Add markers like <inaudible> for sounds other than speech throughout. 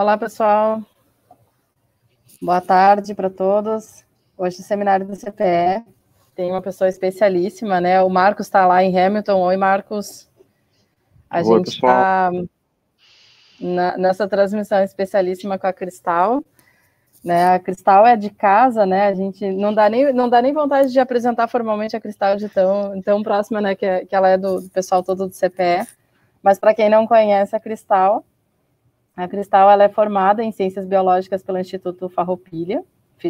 Olá, pessoal. Boa tarde para todos. Hoje, o seminário do CPE. Tem uma pessoa especialíssima, né? O Marcos está lá em Hamilton. Oi, Marcos. A Oi, gente está nessa transmissão especialíssima com a Cristal. Né, a Cristal é de casa, né? A gente não dá nem, não dá nem vontade de apresentar formalmente a Cristal de tão, tão próxima, né? Que, é, que ela é do, do pessoal todo do CPE. Mas para quem não conhece a Cristal, a Cristal ela é formada em Ciências Biológicas pelo Instituto Farroupilha,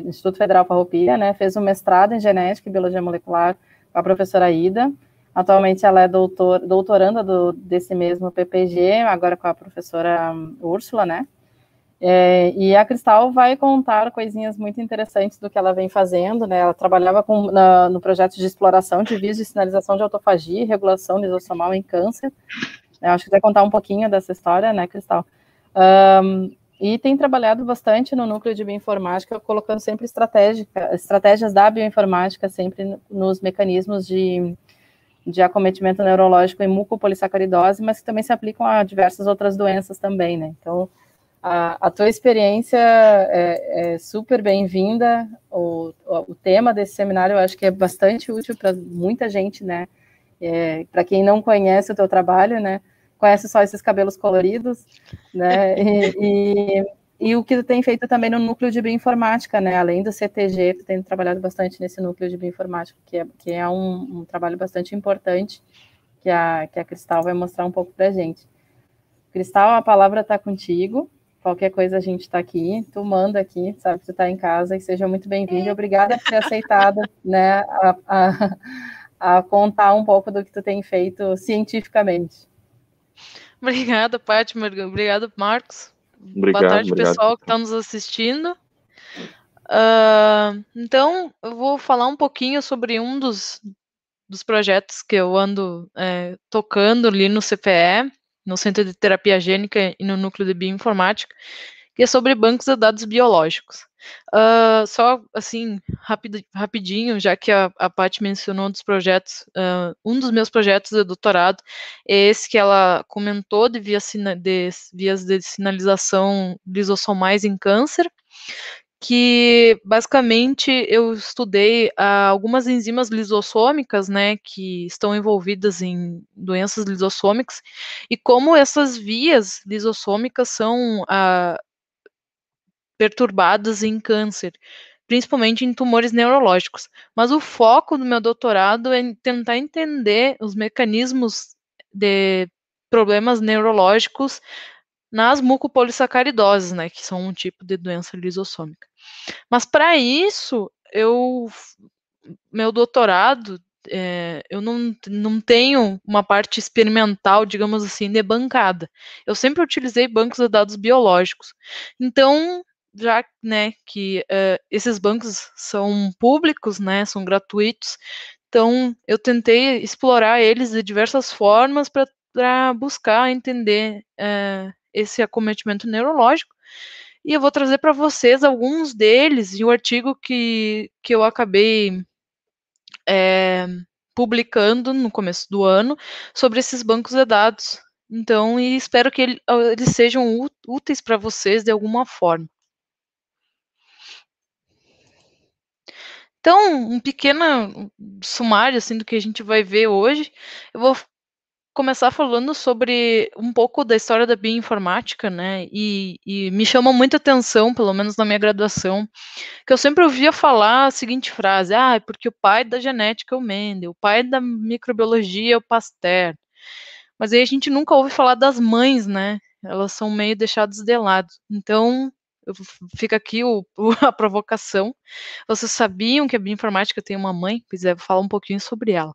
Instituto Federal Farroupilha, né? Fez um mestrado em Genética e Biologia Molecular com a professora Ida. Atualmente ela é doutor, doutoranda do, desse mesmo PPG, agora com a professora hum, Úrsula, né? É, e a Cristal vai contar coisinhas muito interessantes do que ela vem fazendo, né? Ela trabalhava com, na, no projeto de exploração de vírus de sinalização de autofagia e regulação lisossomal em câncer. Eu acho que vai contar um pouquinho dessa história, né, Cristal? Um, e tem trabalhado bastante no núcleo de bioinformática, colocando sempre estratégias da bioinformática sempre nos mecanismos de, de acometimento neurológico em mucopolissacaridose, mas que também se aplicam a diversas outras doenças também, né? Então, a, a tua experiência é, é super bem-vinda, o, o tema desse seminário eu acho que é bastante útil para muita gente, né? É, para quem não conhece o teu trabalho, né? conhece só esses cabelos coloridos, né? <laughs> E, e, e, o que tu tem feito também no núcleo de bioinformática, né? Além do CTG, tu tem trabalhado bastante nesse núcleo de bioinformática, que é, que é um, um trabalho bastante importante, que a, que a Cristal vai mostrar um pouco pra gente. Cristal, a palavra está contigo. Qualquer coisa a gente está aqui, tu manda aqui, sabe que tu está em casa e seja muito bem-vindo. É. Obrigada por ter aceitado <laughs> né, a, a, a contar um pouco do que tu tem feito cientificamente. <laughs> Obrigada, Paty. Obrigado, Marcos. Obrigado, Boa tarde, obrigado. pessoal que está nos assistindo. Uh, então, eu vou falar um pouquinho sobre um dos, dos projetos que eu ando é, tocando ali no CPE, no Centro de Terapia Gênica e no Núcleo de Bioinformática, que é sobre bancos de dados biológicos. Uh, só assim, rapid, rapidinho, já que a, a Paty mencionou dos projetos, uh, um dos meus projetos de doutorado é esse que ela comentou de, via sina, de vias de sinalização lisossomais em câncer, que basicamente eu estudei ah, algumas enzimas lisossômicas, né, que estão envolvidas em doenças lisossômicas, e como essas vias lisossômicas são ah, perturbadas em câncer, principalmente em tumores neurológicos. Mas o foco do meu doutorado é tentar entender os mecanismos de problemas neurológicos nas mucopolissacaridoses, né, que são um tipo de doença lisossômica. Mas para isso, eu meu doutorado, é, eu não, não tenho uma parte experimental, digamos assim, de bancada. Eu sempre utilizei bancos de dados biológicos. Então, já né, que uh, esses bancos são públicos, né, são gratuitos, então eu tentei explorar eles de diversas formas para buscar entender uh, esse acometimento neurológico. E eu vou trazer para vocês alguns deles e o um artigo que, que eu acabei é, publicando no começo do ano sobre esses bancos de dados. Então, e espero que eles sejam úteis para vocês de alguma forma. Então, um pequeno sumário assim do que a gente vai ver hoje. Eu vou começar falando sobre um pouco da história da bioinformática, né? E, e, me chama muita atenção, pelo menos na minha graduação, que eu sempre ouvia falar a seguinte frase: ah, é porque o pai da genética é o Mendel, o pai da microbiologia é o Pasteur. Mas aí a gente nunca ouve falar das mães, né? Elas são meio deixadas de lado. Então, fica aqui o, <laughs> a provocação. Vocês sabiam que a bioinformática tem uma mãe? Pois é, vou falar um pouquinho sobre ela.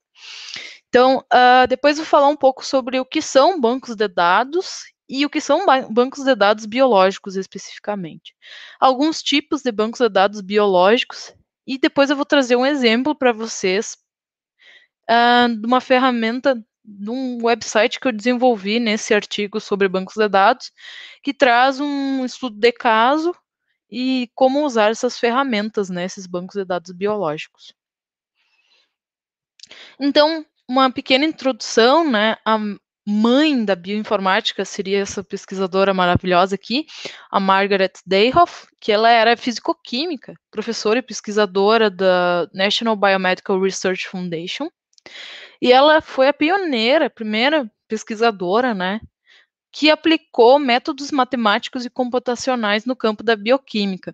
Então, uh, depois vou falar um pouco sobre o que são bancos de dados e o que são bancos de dados biológicos especificamente. Alguns tipos de bancos de dados biológicos, e depois eu vou trazer um exemplo para vocês uh, de uma ferramenta num website que eu desenvolvi nesse artigo sobre bancos de dados, que traz um estudo de caso e como usar essas ferramentas, né, esses bancos de dados biológicos. Então, uma pequena introdução, né, a mãe da bioinformática seria essa pesquisadora maravilhosa aqui, a Margaret Dayhoff, que ela era fisicoquímica, professora e pesquisadora da National Biomedical Research Foundation, e ela foi a pioneira, a primeira pesquisadora, né, que aplicou métodos matemáticos e computacionais no campo da bioquímica.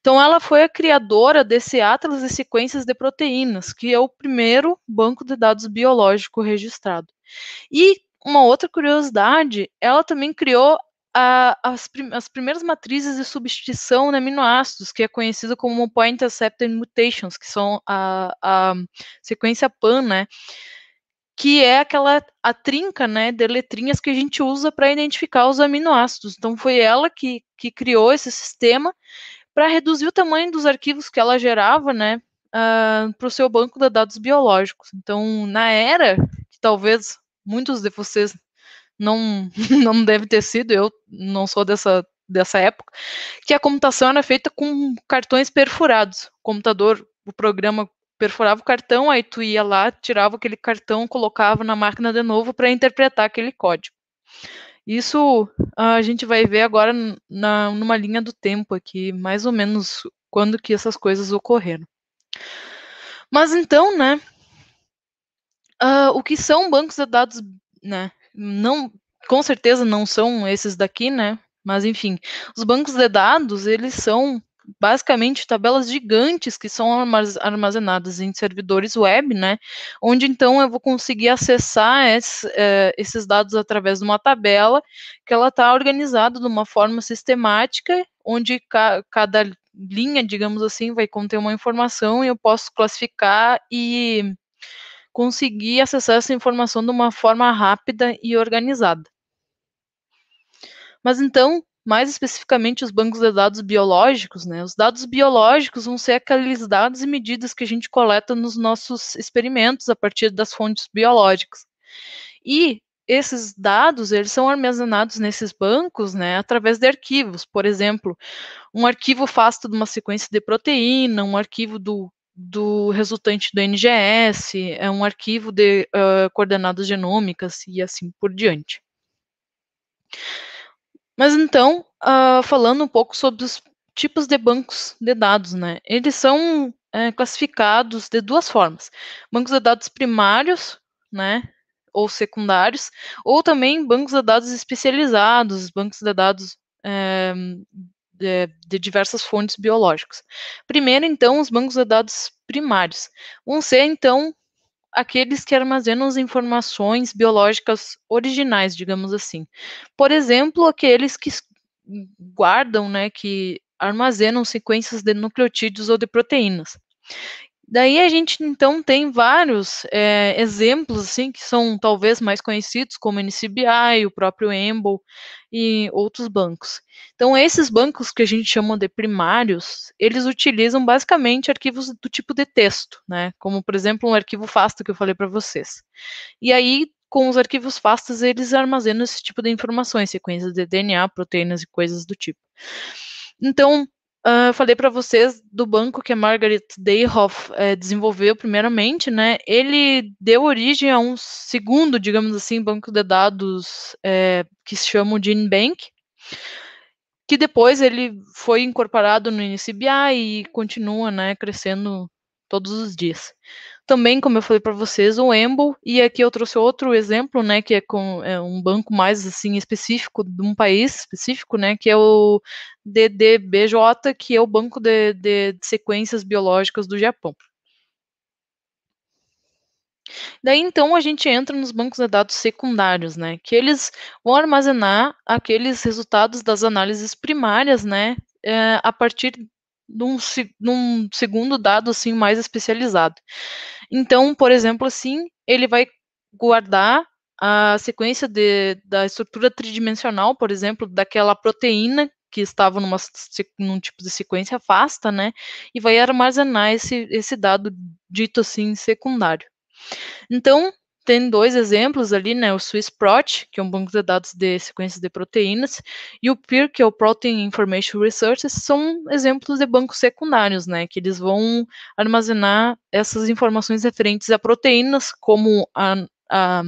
Então, ela foi a criadora desse Atlas de Sequências de Proteínas, que é o primeiro banco de dados biológico registrado. E uma outra curiosidade, ela também criou a, as, prim as, primeiras matrizes de substituição de aminoácidos, que é conhecido como point accepted mutations, que são a, a sequência PAN, né? que é aquela a trinca, né, de letrinhas que a gente usa para identificar os aminoácidos. Então foi ela que, que criou esse sistema para reduzir o tamanho dos arquivos que ela gerava, né, uh, ah, para o seu banco de dados biológicos. Então na era que talvez muitos de vocês não <laughs> não deve ter sido, eu não sou dessa dessa época, que a computação era feita com cartões perfurados. O computador, o programa perforava o cartão, aí tu ia lá, tirava aquele cartão, colocava na máquina de novo para interpretar aquele código. Isso ah, a gente vai ver agora na, numa linha do tempo aqui, mais ou menos quando que essas coisas ocorreram. Mas então, né? Uh, o que são bancos de dados, né? Não, com certeza não são esses daqui, né? Mas enfim, os bancos de dados eles são basicamente tabelas gigantes que são armazenadas em servidores web, né? Onde então eu vou conseguir acessar esse, eh, esses dados através de uma tabela que ela está organizada de uma forma sistemática, onde ca cada linha, digamos assim, vai conter uma informação e eu posso classificar e conseguir acessar essa informação de uma forma rápida e organizada. Mas então, mais especificamente os bancos de dados biológicos, né? Os dados biológicos vão ser aqueles dados e medidas que a gente coleta nos nossos experimentos a partir das fontes biológicas. E esses dados, eles são armazenados nesses bancos, né, através de arquivos. Por exemplo, um arquivo fasta de uma sequência de proteína, um arquivo do do resultante do NGS, é um arquivo de uh, coordenadas genômicas e assim por diante. Mas então, uh, falando um pouco sobre os tipos de bancos de dados, né? Eles são é, classificados de duas formas: bancos de dados primários, né? Ou secundários, ou também bancos de dados especializados, bancos de dados é, de, de, diversas fontes biológicas. Primeiro, então, os bancos de dados primários. Vão ser, então, aqueles que armazenam as informações biológicas originais, digamos assim. Por exemplo, aqueles que guardam, né, que armazenam sequências de nucleotídeos ou de proteínas. Daí a gente então tem vários é, exemplos assim que são talvez mais conhecidos, como o NCBI, o próprio Embo e outros bancos. Então esses bancos que a gente chama de primários, eles utilizam basicamente arquivos do tipo de texto, né? Como por exemplo um arquivo FASTA que eu falei para vocês. E aí com os arquivos FASTA, eles armazenam esse tipo de informações, sequências de DNA, proteínas e coisas do tipo. Então eu ah, falei para vocês do banco que a Margaret Dayhoff é, desenvolveu primeiramente, né? Ele deu origem a um segundo, digamos assim, banco de dados é, que se chama o GenBank, que depois ele foi incorporado no NCBI e continua, né, crescendo todos os dias. Também, como eu falei para vocês, o Embo, e aqui eu trouxe outro exemplo, né, que é com é um banco mais assim específico de um país específico, né, que é o DDBJ, que é o Banco de, de Sequências Biológicas do Japão. Daí então a gente entra nos bancos de dados secundários, né? Que eles vão armazenar aqueles resultados das análises primárias, né? É, a partir num, num segundo dado assim mais especializado. Então, por exemplo, assim, ele vai guardar a sequência de, da estrutura tridimensional, por exemplo, daquela proteína que estava numa, num tipo de sequência vasta, né? E vai armazenar esse, esse dado dito assim secundário. Então, tem dois exemplos ali, né? O SwissProt, que é um banco de dados de sequências de proteínas, e o PIR, que é o Protein Information Resources, são exemplos de bancos secundários, né? Que eles vão armazenar essas informações referentes a proteínas, como a, a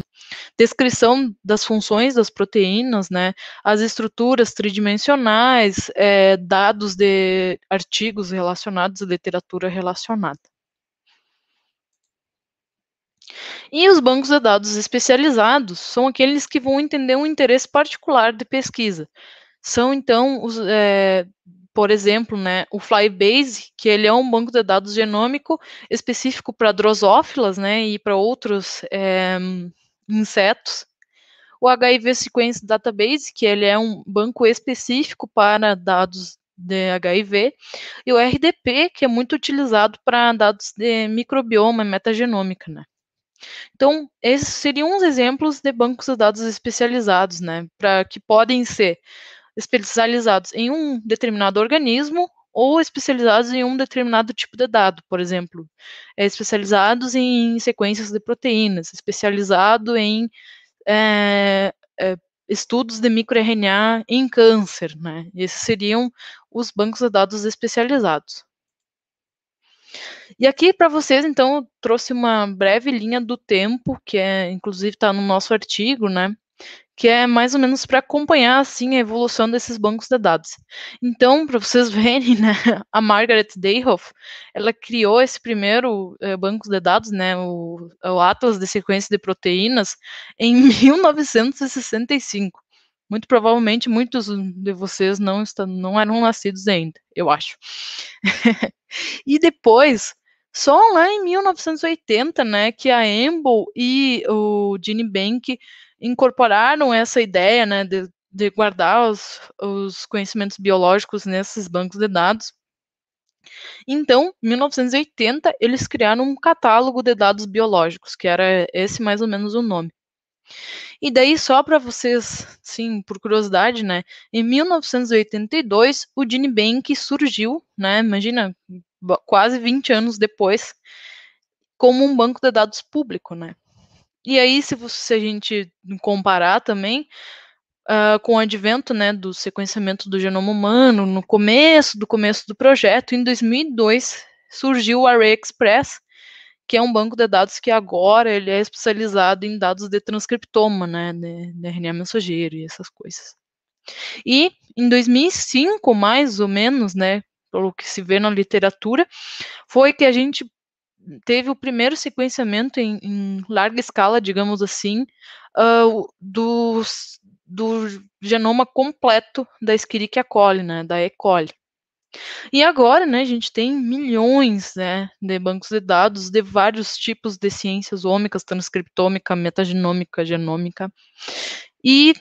descrição das funções das proteínas, né, as estruturas tridimensionais, é, dados de artigos relacionados, literatura relacionada. E os bancos de dados especializados são aqueles que vão entender um interesse particular de pesquisa. São, então, os, é, por exemplo, né, o Flybase, que ele é um banco de dados genômico específico para drosófilas né, e para outros é, insetos. O HIV Sequence Database, que ele é um banco específico para dados de HIV, e o RDP, que é muito utilizado para dados de microbioma e metagenômica. Né. Então, esses seriam uns exemplos de bancos de dados especializados, né, para que podem ser especializados em um determinado organismo ou especializados em um determinado tipo de dado, por exemplo, é especializados em sequências de proteínas, especializado em é, é, estudos de microRNA em câncer, né? Esses seriam os bancos de dados especializados. E aqui para vocês, então, eu trouxe uma breve linha do tempo, que é, inclusive, está no nosso artigo, né? Que é mais ou menos para acompanhar assim a evolução desses bancos de dados. Então, para vocês <laughs> verem, né, a Margaret Dayhoff, ela criou esse primeiro eh, banco de dados, né, o, o Atlas de sequência de proteínas, em 1965. <laughs> Muito provavelmente muitos de vocês não, está, não eram nascidos ainda, eu acho. <laughs> e depois, só lá em 1980, né, que a Emble e o Gene Bank incorporaram essa ideia, né, de, de guardar os, os conhecimentos biológicos nesses bancos de dados. Então, em 1980, eles criaram um catálogo de dados biológicos, que era esse mais ou menos o nome. E daí, só para vocês, sim, por curiosidade, né? Em 1982, o Gene Bank surgiu, né? Imagina, quase 20 anos depois, como um banco de dados público, né? E aí, se, você, se a gente comparar também, Uh, com o advento né, do sequenciamento do genoma humano, no começo do começo do projeto, em 2002 surgiu o Array Express, que é um banco de dados que agora ele é especializado em dados de transcriptoma, né, de, de RNA mensageiro e essas coisas. E em 2005, mais ou menos, né, pelo que se vê na literatura, foi que a gente teve o primeiro sequenciamento em, em larga escala, digamos assim, uh, ah, do, do genoma completo da Escherichia coli, né, da E. coli. E agora, né, a gente tem milhões né, de bancos de dados de vários tipos de ciências ômicas, transcriptômica, metagenômica, genômica. E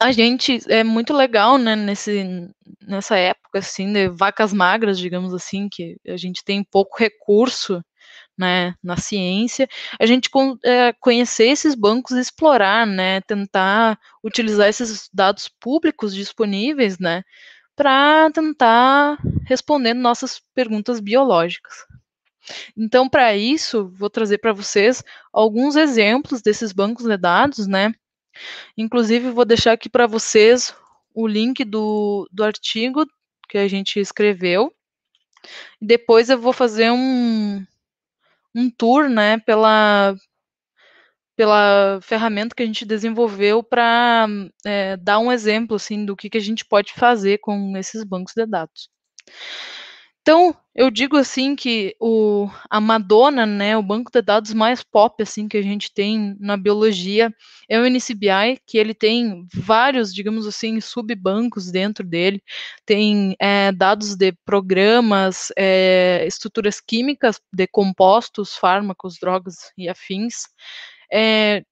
a gente é muito legal, né, nesse, nessa época assim de vacas magras, digamos assim, que a gente tem pouco recurso, né, na ciência, a gente é, conhecer esses bancos, explorar, né, tentar utilizar esses dados públicos disponíveis, né, para tentar responder nossas perguntas biológicas. Então, para isso, vou trazer para vocês alguns exemplos desses bancos de dados, né? Inclusive, vou deixar aqui para vocês o link do, do artigo que a gente escreveu. Depois eu vou fazer um, um tour, né, pela, pela ferramenta que a gente desenvolveu para é, eh, dar um exemplo assim, do que, que a gente pode fazer com esses bancos de dados. Então, eu digo assim que o, a Madonna, né, o banco de dados mais pop assim que a gente tem na biologia é o NCBI, que ele tem vários, digamos assim, subbancos dentro dele. Tem é, dados de programas, é, estruturas químicas de compostos, fármacos, drogas e afins é,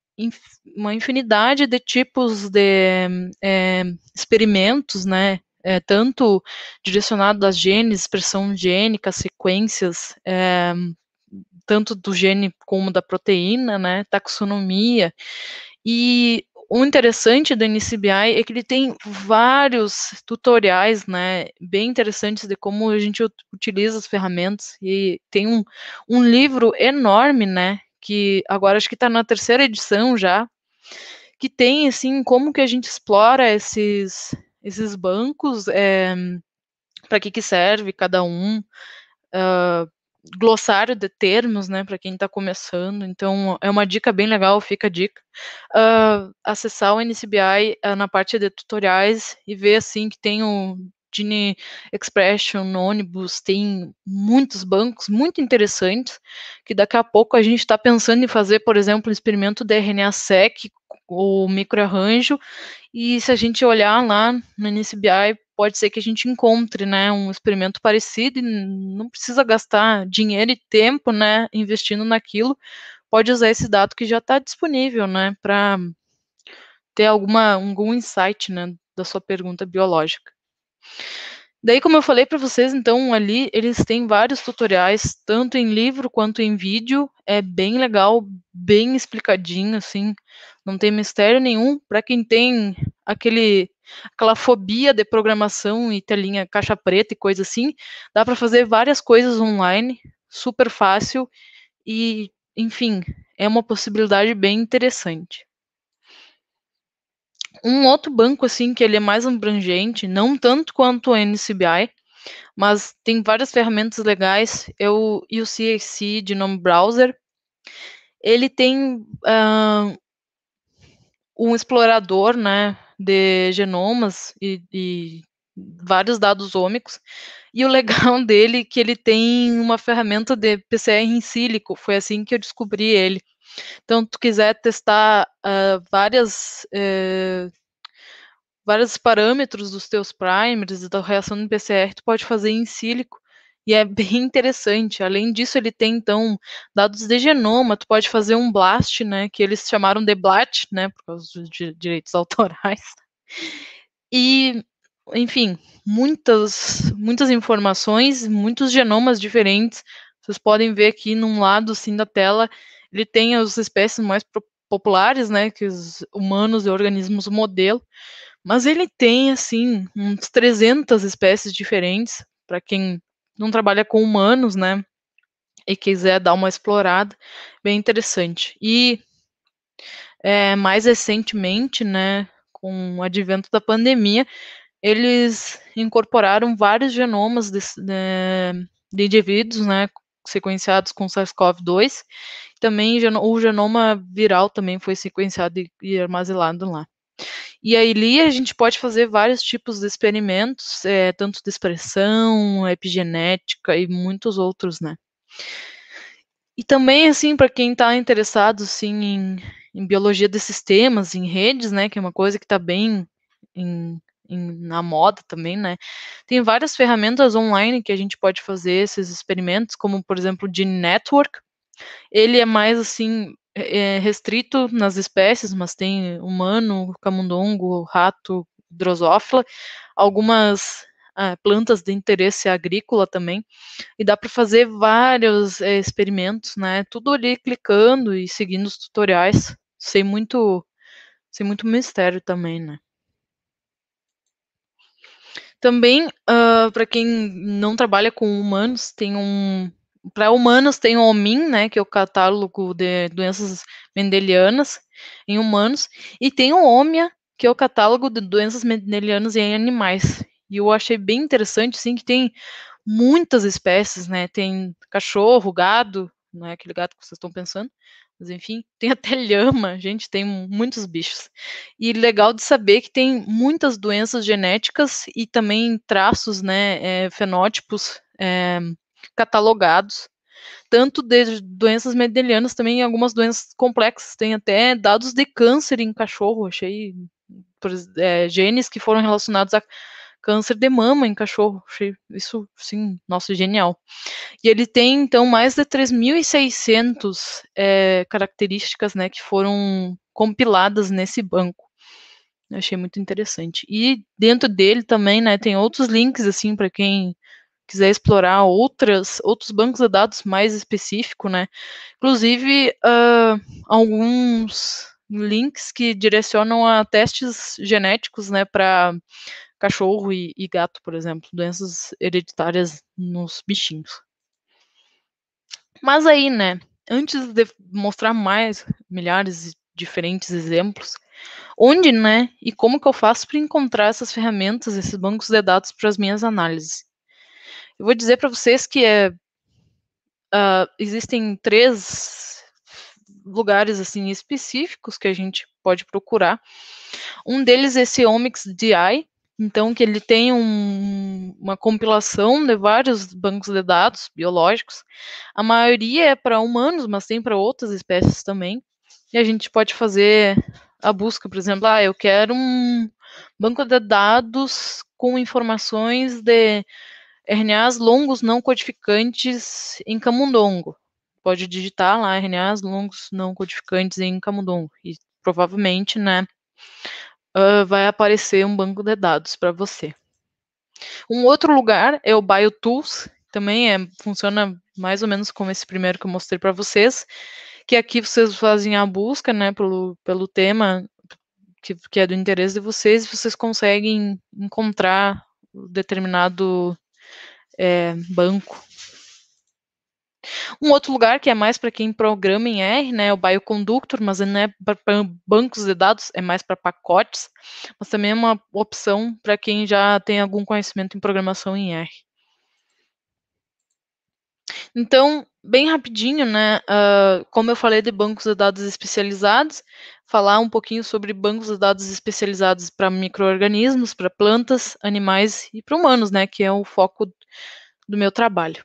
uma infinidade de tipos de é, experimentos, né? É, tanto direcionado às genes, expressão gênica, sequências, é, tanto do gene como da proteína, né? Taxonomia. E o interessante do NCBI é que ele tem vários tutoriais, né, bem interessantes de como a gente utiliza as ferramentas e tem um, um livro enorme, né, que agora acho que está na terceira edição já, que tem assim como que a gente explora esses esses bancos, é, eh, para que que serve cada um, uh, glossário de termos, né, para quem está começando. Então é uma dica bem legal, fica a dica. Uh, acessar o NCBI uh, ah, na parte de tutoriais e ver assim que tem o Gene Expression, ônibus, tem muitos bancos muito interessantes, que daqui a pouco a gente está pensando em fazer, por exemplo, um experimento de RNA-seq ou microarranjo, e se a gente olhar lá no NCBI, pode ser que a gente encontre, né, um experimento parecido, e não precisa gastar dinheiro e tempo, né, investindo naquilo, pode usar esse dado que já está disponível, né, para ter alguma, algum insight, né, da sua pergunta biológica. Daí, como eu falei para vocês, então ali eles têm vários tutoriais, tanto em livro quanto em vídeo. É bem legal, bem explicadinho, assim. Não tem mistério nenhum. Para quem tem aquele aquela fobia de programação e telinha caixa preta e coisa assim, dá para fazer várias coisas online, super fácil e, enfim, é uma possibilidade bem interessante. Um outro banco, assim, que ele é mais abrangente, não tanto quanto o NCBI, mas tem várias ferramentas legais, é o UCAC de nome browser. Ele tem uh, um explorador, né, de genomas e, e vários dados ômicos. E o legal <laughs> dele é que ele tem uma ferramenta de PCR em sílico, foi assim que eu descobri ele. Então, tu quiser testar uh, várias eh, vários parâmetros dos teus primers da reação do PCR, tu pode fazer em sílico e é bem <laughs> interessante. Além disso, ele tem então dados de genoma. Tu pode fazer um blast, né, que eles chamaram de blat, né, por causa dos direitos <laughs> autorais. E, enfim, muitas muitas informações, muitos genomas diferentes. Vocês podem ver aqui num lado sim da tela ele tem as espécies mais populares, né, que os humanos e organismos modelo, mas ele tem assim uns 300 espécies diferentes para quem não trabalha com humanos, né, e quiser dar uma explorada, bem interessante. E é, mais recentemente, né, com o advento da pandemia, eles incorporaram vários genomas de, de, de indivíduos, né, sequenciados com SARS-CoV-2 também o genoma viral também foi sequenciado e, armazenado lá. E aí a gente pode fazer vários tipos de experimentos, é, tanto de expressão, epigenética e muitos outros, né? E também, assim, para quem está interessado, assim, em, em, biologia de sistemas, em redes, né, que é uma coisa que está bem em, em, na moda também, né, tem várias ferramentas online que a gente pode fazer esses experimentos, como, por exemplo, o Gene Network, ele é mais assim é, é restrito nas espécies, mas tem humano, camundongo, rato, drosófila, algumas é, plantas de interesse agrícola também, e dá para fazer vários é, experimentos, né? Tudo ali clicando e seguindo os tutoriais, sem muito, sem muito mistério também, né? Também, uh, ah, para quem não trabalha com humanos, tem um para humanos tem o OMIN, né, que é o catálogo de doenças mendelianas em humanos, e tem o OMIA, que é o catálogo de doenças mendelianas em animais. E eu achei bem interessante, sim, que tem muitas espécies, né? Tem cachorro, gado, não é aquele gato que vocês estão pensando, mas enfim, <laughs> tem até lhama, gente, tem muitos bichos. E legal de saber que tem muitas doenças genéticas e também traços, né, é, fenótipos é, catalogados, tanto de doenças mendelianas, também algumas doenças complexas, tem até dados de câncer em cachorro, achei é, genes que foram relacionados a câncer de mama em cachorro, achei isso, sim, nossa, genial. E ele tem, então, mais de 3.600 é, características, né, que foram compiladas nesse banco. achei muito interessante. E dentro dele também, né, tem outros links assim para quem quiser explorar outras, outros bancos de dados mais específicos, né? Inclusive, uh, alguns links que direcionam a testes genéticos, né, para cachorro e, e, gato, por exemplo, doenças hereditárias nos bichinhos. Mas aí, né, antes de mostrar mais milhares de diferentes exemplos, onde, né, e como que eu faço para encontrar essas ferramentas, esses bancos de dados para as minhas análises? Eu vou dizer para vocês que é, uh, existem três lugares assim específicos que a gente pode procurar. Um deles é esse Omics DI, então que ele tem um, uma compilação de vários bancos de dados biológicos. A maioria é para humanos, mas tem para outras espécies também. E a gente pode fazer a busca, por exemplo, ah, eu quero um banco de dados com informações de RNAs longos não codificantes em camundongo. Pode digitar lá RNAs longos não codificantes em camundongo. E provavelmente, né, uh, vai aparecer um banco de dados para você. Um outro lugar é o BioTools, também é, funciona mais ou menos como esse primeiro que eu mostrei para vocês, que aqui vocês fazem a busca, né, pelo, pelo tema que, que é do interesse de vocês, e vocês conseguem encontrar determinado é, banco. Um outro lugar que é mais para quem programa em R, né, é o Bioconductor, mas não é para bancos de dados, é mais para pacotes, mas também é uma opção para quem já tem algum conhecimento em programação em R. Então, bem rapidinho, né, uh, como eu falei de bancos de dados especializados, falar um pouquinho sobre bancos de dados especializados para micro-organismos, para plantas, animais e para humanos, né, que é o foco do meu trabalho.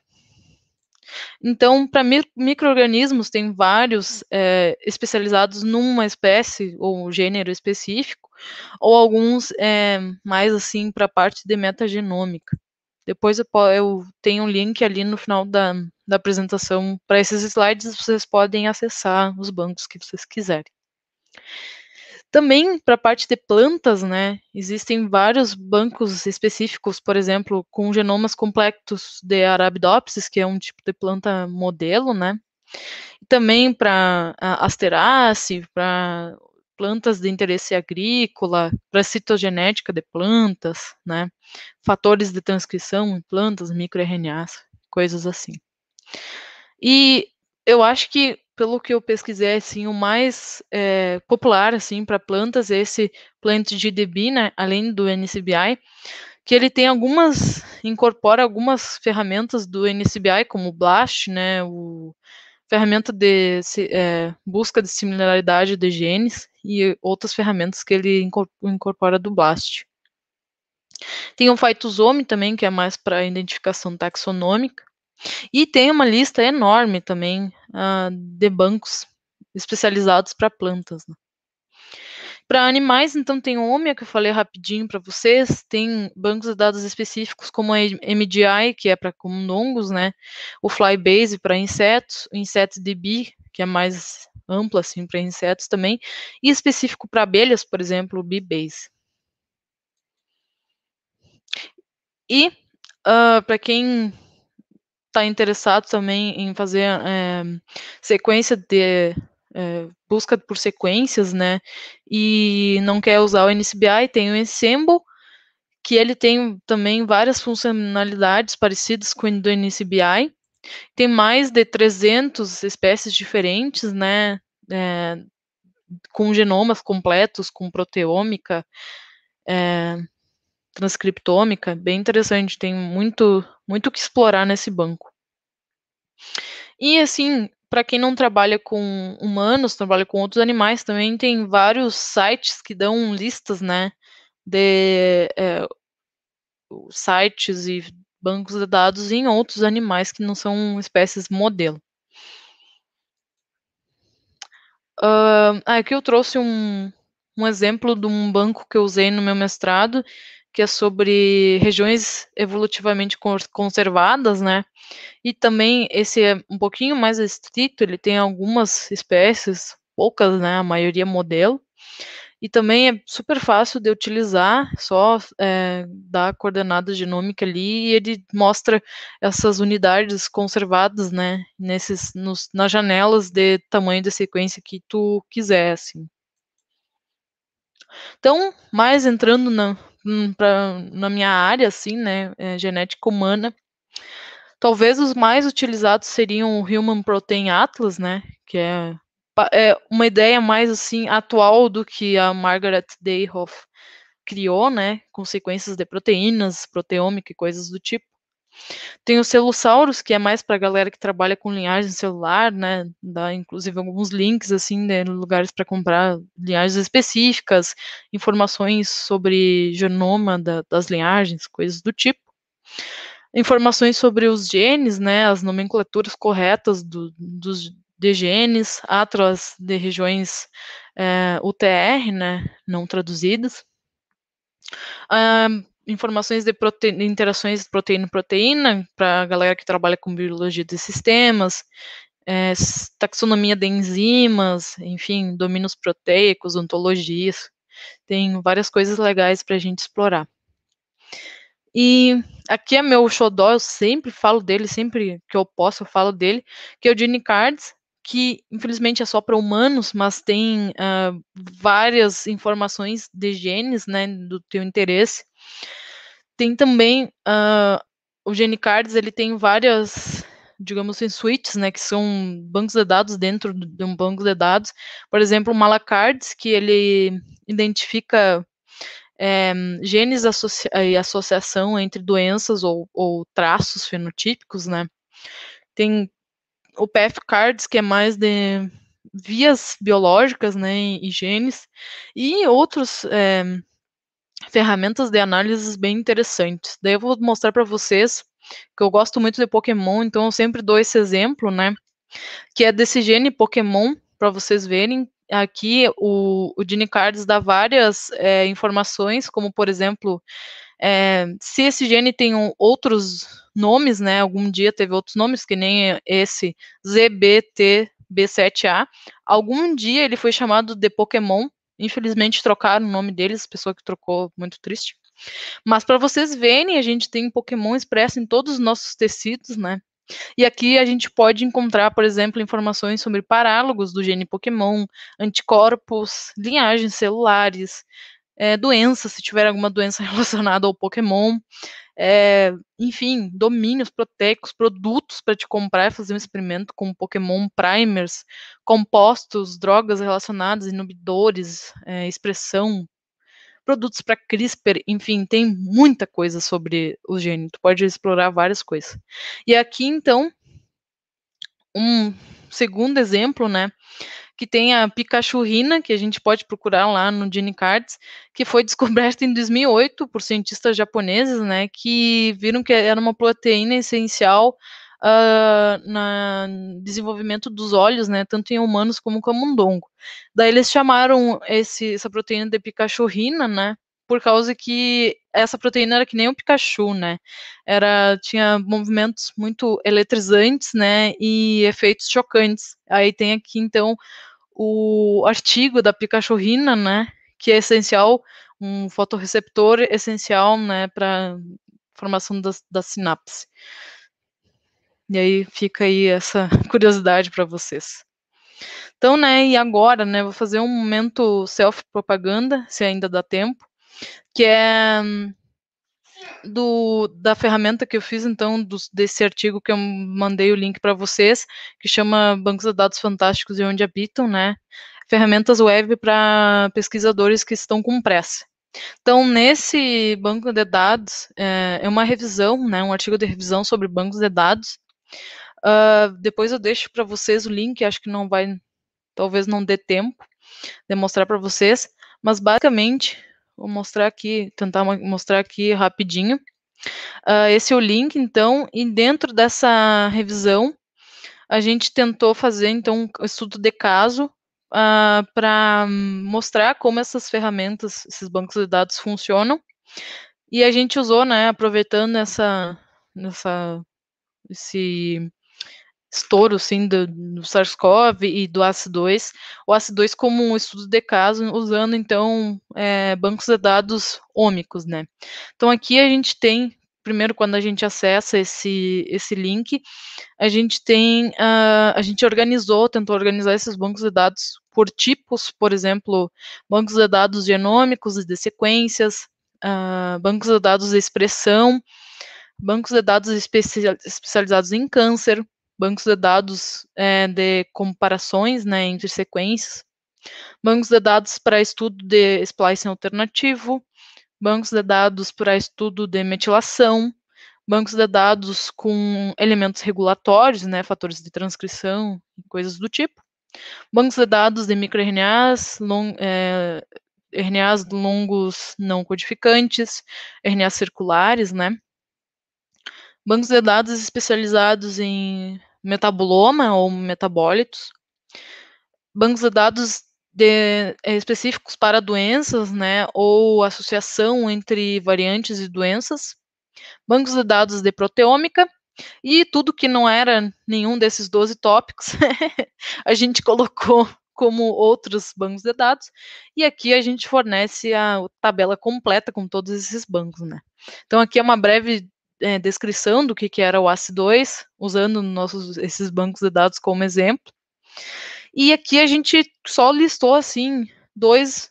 Então, para micro-organismos, tem vários é, especializados numa espécie ou gênero específico, ou alguns é, mais assim para a parte de metagenômica. Depois eu, eu, tenho um link ali no final da, da apresentação para esses slides, vocês podem acessar os bancos que vocês quiserem. Também para a parte de plantas, né, existem vários bancos específicos, por exemplo, com genomas complexos de Arabidopsis, que é um tipo de planta modelo, né? E também para asterace, para plantas de interesse agrícola, para citogenética de plantas, né? Fatores de transcrição em plantas, microRNAs, coisas assim. E eu acho que pelo que eu pesquisei, assim, o mais é, popular, assim, para plantas é esse Plant GDB, né, além do NCBI, que ele tem algumas, incorpora algumas ferramentas do NCBI, como o BLAST, né, o ferramenta de é, busca de similaridade de genes e outras ferramentas que ele incorpora do BLAST. Tem o phytosome também, que é mais para identificação taxonômica. E tem uma lista enorme também uh, de bancos especializados para plantas. Né? Para animais, então, tem o OMIA, que eu falei rapidinho para vocês, tem bancos de dados específicos como a MDI, que é para camundongos, né? o Flybase para insetos, o InsetDB, que é mais amplo assim, para insetos também, e específico para abelhas, por exemplo, o Beebase. E, uh, ah, para quem está interessado também em fazer é, sequência de é, busca por sequências, né? E não quer usar o NCBI, tem o Ensemble, que ele tem também várias funcionalidades parecidas com o do NCBI. Tem mais de 300 espécies diferentes, né? É, com genomas completos, com proteômica, é, transcriptômica, bem interessante. Tem muito, muito o que explorar nesse banco. E assim, para quem não trabalha com humanos, trabalha com outros animais, também tem vários sites que dão listas, né, de é, sites e bancos de dados em outros animais que não são espécies modelo. Uh, aqui eu trouxe um, um exemplo de um banco que eu usei no meu mestrado, que é sobre regiões evolutivamente conservadas, né? E também esse é um pouquinho mais restrito, ele tem algumas espécies, poucas, né? A maioria é modelo. E também é super fácil de utilizar, só é, dá a coordenada genômica ali e ele mostra essas unidades conservadas, né? Nesses, nos, nas janelas de tamanho da sequência que tu quiser, assim. Então, mais entrando na Hum, pra, na minha área, assim, né, é, genética humana, talvez os mais utilizados seriam o Human Protein Atlas, né, que é, é uma ideia mais, assim, atual do que a Margaret Dayhoff criou, né, com sequências de proteínas, proteômica e coisas do tipo. Tem os celussauros, que é mais para a galera que trabalha com linhagens celular, né? Dá inclusive alguns links assim, né, lugares para comprar linhagens específicas, informações sobre genoma da, das linhagens, coisas do tipo. Informações sobre os genes, né, as nomenclaturas corretas do, dos, de genes, atlas de regiões é, eh, UTR, né, não traduzidas. Um, informações de proteína, interações proteína-proteína, para a galera que trabalha com biologia de sistemas, é, taxonomia de enzimas, enfim, domínios proteicos, ontologias. Tem várias coisas legais para a gente explorar. E aqui é meu xodó, eu sempre falo dele, sempre que eu posso eu falo dele, que é o Gene Cards, que infelizmente é só para humanos, mas tem uh, várias informações de genes, né, do teu interesse. Tem também uh, o Genicards, ele tem várias, digamos assim, suítes, né, que são bancos de dados dentro de um banco de dados. Por exemplo, o Malacards, que ele identifica é, genes associa e associação entre doenças ou, ou traços fenotípicos, né? Tem o PF Cards, que é mais de vias biológicas, né, e genes, e outros é, ferramentas de análises bem interessantes. Daí eu vou mostrar para vocês que eu gosto muito de Pokémon, então eu sempre dou esse exemplo, né? Que é desse gene Pokémon, para vocês verem. Aqui o, o Gene Cards dá várias é, informações, como por exemplo, é, se esse gene tem um, outros nomes, né? Algum dia teve outros nomes, que nem esse ZBTB7A. Algum dia ele foi chamado de Pokémon Infelizmente trocaram o nome deles, a pessoa que trocou, muito triste. Mas para vocês verem, a gente tem Pokémon expresso em todos os nossos tecidos, né? E aqui a gente pode encontrar, por exemplo, informações sobre parálogos do gene Pokémon, anticorpos, linhagens celulares, é, doenças, se tiver alguma doença <laughs> relacionada ao Pokémon, é, enfim, domínios, proteicos, produtos para te comprar e fazer um experimento com Pokémon primers, compostos, drogas relacionadas, inibidores, é, expressão, produtos para CRISPR, enfim, tem muita coisa sobre o gene. Tu pode explorar várias coisas. E aqui, então, um segundo exemplo, né, que tem a Picachurrina, que a gente pode procurar lá no Gene Cards, que foi <laughs> descoberta em 2008 por cientistas japoneses, né, que viram que era uma proteína essencial uh, ah, no desenvolvimento dos olhos, né, tanto em humanos como camundongo. Daí eles chamaram esse, essa proteína de Picachurrina, né, por causa que essa proteína era que nem o Pikachu, né? Era tinha movimentos muito eletrizantes, né, e efeitos chocantes. Aí tem aqui então o artigo da Picachurrina, né, que é essencial, um fotorreceptor essencial, né, para formação da, da sinapse. E aí fica aí essa <laughs> curiosidade para vocês. Então, né, e agora, né, vou fazer um momento self-propaganda, se ainda dá tempo que é hum, do, da ferramenta que eu fiz, então, do, desse artigo que eu mandei o link para vocês, que chama Bancos de Dados Fantásticos e Onde Habitam, né? Ferramentas web para pesquisadores que estão com pressa. Então, nesse banco de dados, é, é, uma revisão, né, um artigo de revisão sobre bancos de dados. Uh, depois eu deixo para vocês o link, acho que não vai, talvez não dê tempo de mostrar para vocês, mas basicamente Vou mostrar aqui, tentar mostrar aqui rapidinho. Uh, esse é o link, então, e dentro dessa revisão, a gente tentou fazer, então, um estudo de caso uh, ah, para mostrar como essas ferramentas, esses bancos de dados funcionam. E a gente usou, né, aproveitando essa, essa esse estouro sim do, do SARS-CoV e do ACE2, o ACE2 como um estudo de caso, usando então é, bancos de dados ômicos, né? Então aqui a gente tem, primeiro quando a gente acessa esse, esse link, a gente tem, uh, a gente organizou, tentou organizar esses bancos de dados por tipos, por exemplo, bancos de dados genômicos e de sequências, uh, bancos de dados de expressão, bancos de dados especializados em câncer, bancos de dados é, de comparações né, entre sequências, bancos de dados para estudo de splicing alternativo, bancos de dados para estudo de metilação, bancos de dados com elementos regulatórios, né, fatores de transcrição e coisas do tipo, bancos de dados de microRNAs, long, é, RNAs longos não codificantes, RNAs circulares, né, bancos de dados especializados em metaboloma ou metabólitos, bancos de dados de, eh, específicos para doenças, né, ou associação entre variantes e doenças, bancos de dados de proteômica, e tudo que não era nenhum desses 12 tópicos, <laughs> a gente colocou como outros bancos de dados, e aqui a gente fornece a tabela completa com todos esses bancos, né? Então aqui é uma breve é, descrição do que, que era o ACE2, usando nossos, esses bancos de dados como exemplo. E aqui a gente só listou assim dois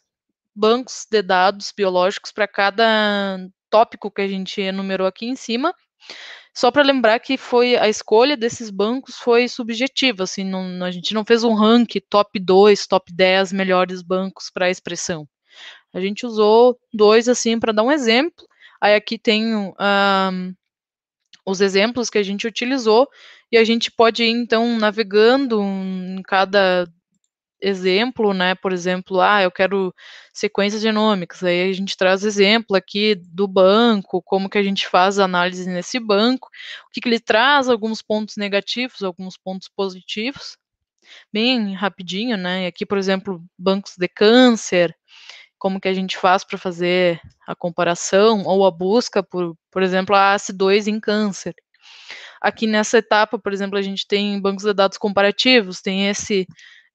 bancos de dados biológicos para cada tópico que a gente enumerou aqui em cima. Só para lembrar que foi a escolha desses bancos foi subjetiva, assim, não, a gente não fez um rank top 2, top 10 melhores bancos para a expressão. A gente usou dois assim para dar um exemplo. Aí aqui tem um, ah, os exemplos que a gente utilizou e a gente pode ir, então, navegando em cada exemplo, né? Por exemplo, ah, eu quero sequências genômicas. Aí a gente traz exemplo aqui do banco, como que a gente faz a análise nesse banco, o que, que ele traz, alguns pontos negativos, alguns pontos positivos, bem rapidinho, né? Aqui, por exemplo, bancos de câncer, como que a gente faz para fazer a comparação ou a busca por, por exemplo, a ACE2 em câncer. Aqui nessa etapa, por exemplo, a gente tem bancos de dados comparativos, tem esse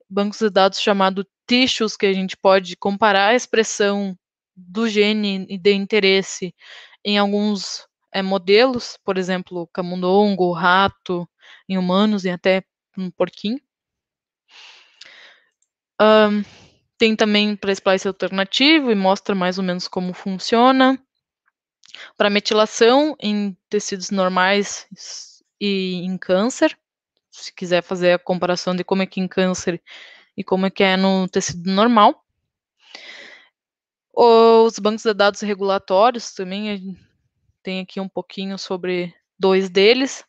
banco de dados chamado Tissues, que a gente pode comparar a expressão do gene de interesse em alguns é, modelos, por exemplo, camundongo, rato, em humanos e até um porquinho. Um, tem também para splice alternativo e mostra mais ou menos como funciona. Para metilação em tecidos normais e em câncer, se quiser fazer a comparação de como é que é em câncer e como é que é no tecido normal. Os bancos de dados regulatórios também tem aqui um pouquinho sobre dois deles.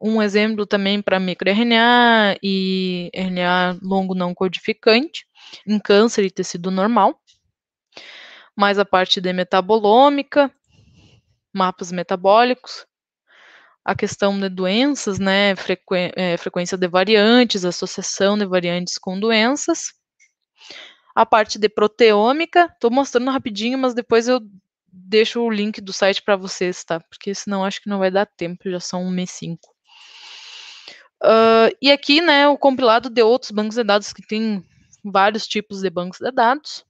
Um exemplo também para microRNA e RNA longo não codificante em câncer e tecido normal. Mais a parte de metabolômica, mapas metabólicos, a questão de doenças, né, frequ é, frequência de variantes, associação de variantes com doenças. A parte de proteômica, estou mostrando rapidinho, mas depois eu deixo o link do site para vocês, tá? Porque senão acho que não vai dar tempo, já são um mês cinco. Uh, e aqui, né, o compilado de outros bancos de dados, que tem vários tipos de bancos de dados.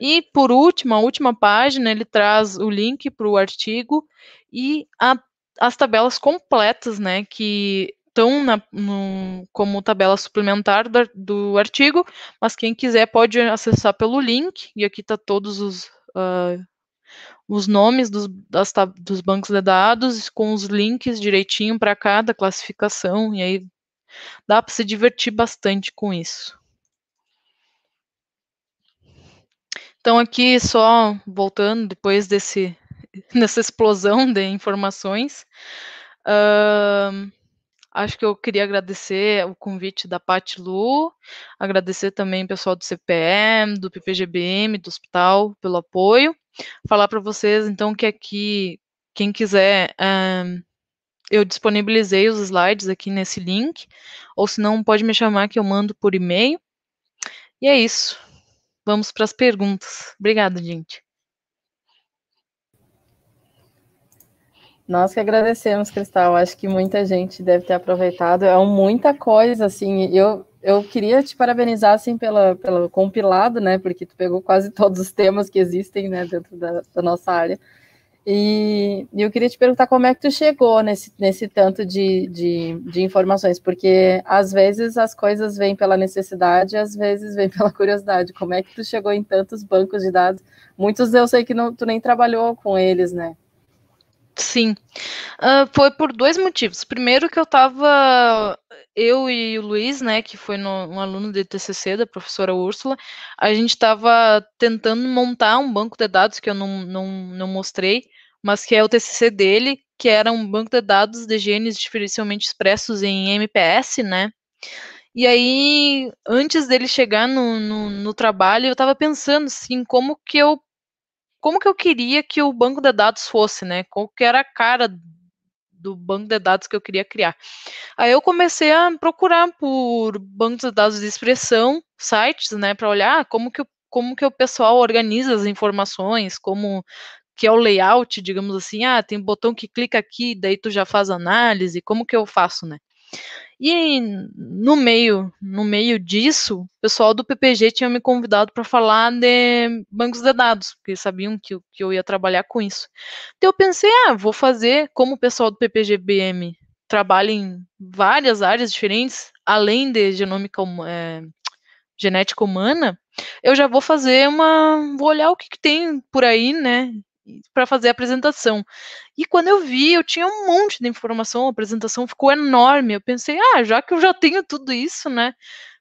E, por último, a última página, ele traz o link para o artigo e a, as tabelas completas, né, que estão como tabela suplementar do, do, artigo, mas quem quiser pode acessar pelo link, e aqui está todos os uh, os nomes dos, das, dos bancos de dados com os links direitinho para cada classificação, e aí dá para se divertir bastante com isso. Então, aqui só voltando depois desse, <laughs> dessa explosão de informações. Uh, Acho que eu queria agradecer o convite da Pat Lu, agradecer também o pessoal do CPM, do PPGBM, do hospital pelo apoio. Falar para vocês então que aqui quem quiser um, eu disponibilizei os slides aqui nesse link, ou se não, pode me chamar que eu mando por e-mail. E é isso. Vamos para as perguntas. Obrigada, gente. Nós que agradecemos, Cristal. Acho que muita gente deve ter aproveitado. É muita coisa, assim. Eu, eu queria te parabenizar, assim, pela, pelo compilado, né? Porque tu pegou quase <laughs> todos os temas que existem, né, dentro da, da nossa área. E, e, eu queria te perguntar como é que tu chegou nesse, nesse tanto de, de, de informações, porque às vezes as coisas vêm pela necessidade, às vezes vêm <laughs> pela curiosidade. Como é que tu chegou em tantos bancos de dados? Muitos eu sei que não, tu nem trabalhou com eles, né? Sim. Uh, foi por dois motivos. Primeiro que eu estava eu e o Luiz, né, que foi no, um aluno de TCC da professora Úrsula, a gente estava tentando montar um banco de dados que eu não, não, não mostrei, mas que é o TCC dele, que era um banco de dados de genes diferencialmente expressos em MPS, né, e aí, antes dele chegar no, no, no trabalho, eu estava pensando, assim, como que eu como que eu queria que o banco de dados fosse, né? Qual que era a cara do banco de dados que eu queria criar. Aí eu comecei a procurar por bancos de dados de expressão, sites, né, para olhar ah, como que, como que o pessoal organiza as informações, como que é o layout, digamos assim, ah, tem um botão que clica aqui, daí tu já faz análise, como que eu faço, né? E no meio, no meio disso, o pessoal do PPG tinha me convidado para falar de bancos de dados, porque sabiam que, que eu ia trabalhar com isso. Então eu pensei, ah, vou fazer como o pessoal do PPG-BM trabalha em várias áreas diferentes, além de genômica hum, é, genética humana, eu já vou fazer uma, vou olhar o que, que tem por aí, né, para fazer a apresentação. E quando eu vi, eu tinha um monte de informação, a apresentação ficou enorme. Eu pensei, ah, já que eu já tenho tudo isso, né?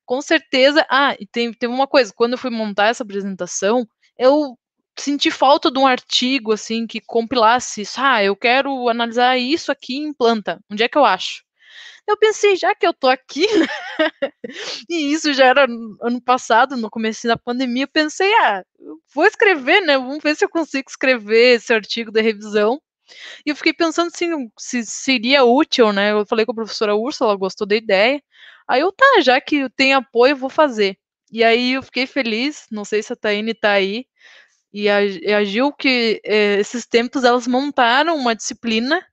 Com certeza. Ah, e tem, tem uma coisa, quando eu fui montar essa apresentação, eu senti falta de um artigo assim que compilasse isso. Ah, eu quero analisar isso aqui em planta. Onde é que eu acho? Eu pensei, já que eu tô aqui, né? e isso já era ano passado, no começo da pandemia, eu pensei, ah, vou escrever, né? Vamos ver se eu consigo escrever esse artigo da revisão. E eu fiquei pensando assim, se seria útil, né? Eu falei com a professora Ursula, ela gostou da ideia. Aí eu, tá, já que tem apoio, eu vou fazer. E aí eu fiquei feliz, não sei se a Taine tá aí, e a, a Gil, que eh, esses tempos elas montaram uma disciplina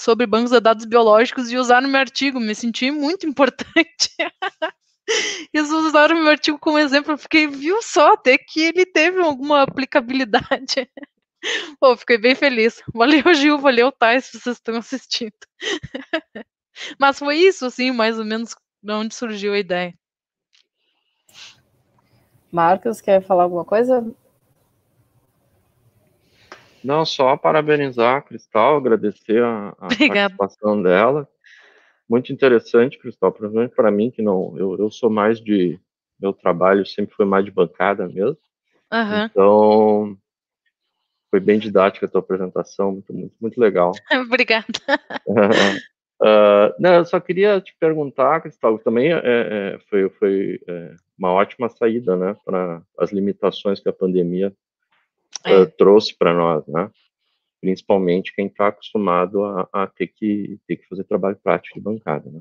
sobre bancos de dados biológicos e usaram meu artigo. Me senti muito importante. <laughs> Eles usaram meu artigo como exemplo. Eu fiquei, viu só, até que ele teve alguma aplicabilidade. <laughs> Pô, fiquei bem feliz. Valeu, Gil, valeu, Thais, vocês estão assistindo. <laughs> Mas foi isso, assim, mais ou menos, de onde surgiu a ideia. Marcos, quer falar alguma coisa? Não, só parabenizar a Cristal, agradecer a, a <laughs> participação dela. Muito interessante, Cristal, principalmente para mim, que não, eu, eu sou mais de. Meu trabalho sempre foi mais de bancada mesmo. Uhum. Então, foi bem didática a tua apresentação, muito, muito, muito legal. <laughs> Obrigada. Uh, <laughs> não, eu só queria te perguntar, Cristal, também é, é, é, foi, foi é, uma ótima saída, né, para as limitações que a pandemia é. Eh, trouxe para nós, né? Principalmente quem está acostumado a, a, ter, que, ter que fazer trabalho prático de bancada, né?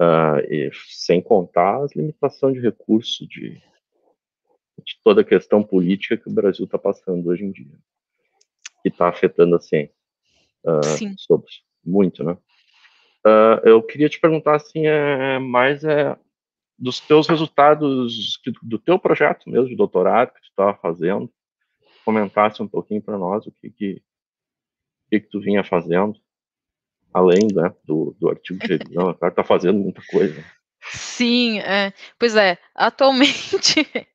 Uh, e sem contar as limitações de recurso de, de toda a questão política que o Brasil está passando hoje em dia, que está afetando assim uh, sobre, muito, né? Uh, eu queria te perguntar assim, é, é mais é, dos teus resultados do teu projeto mesmo de doutorado que tu estava fazendo, comentasse um pouquinho para nós o que que, que que, tu vinha fazendo, além né, do, do artigo de revisão, é cara está fazendo muita coisa. Sim, é, pois é, atualmente <laughs>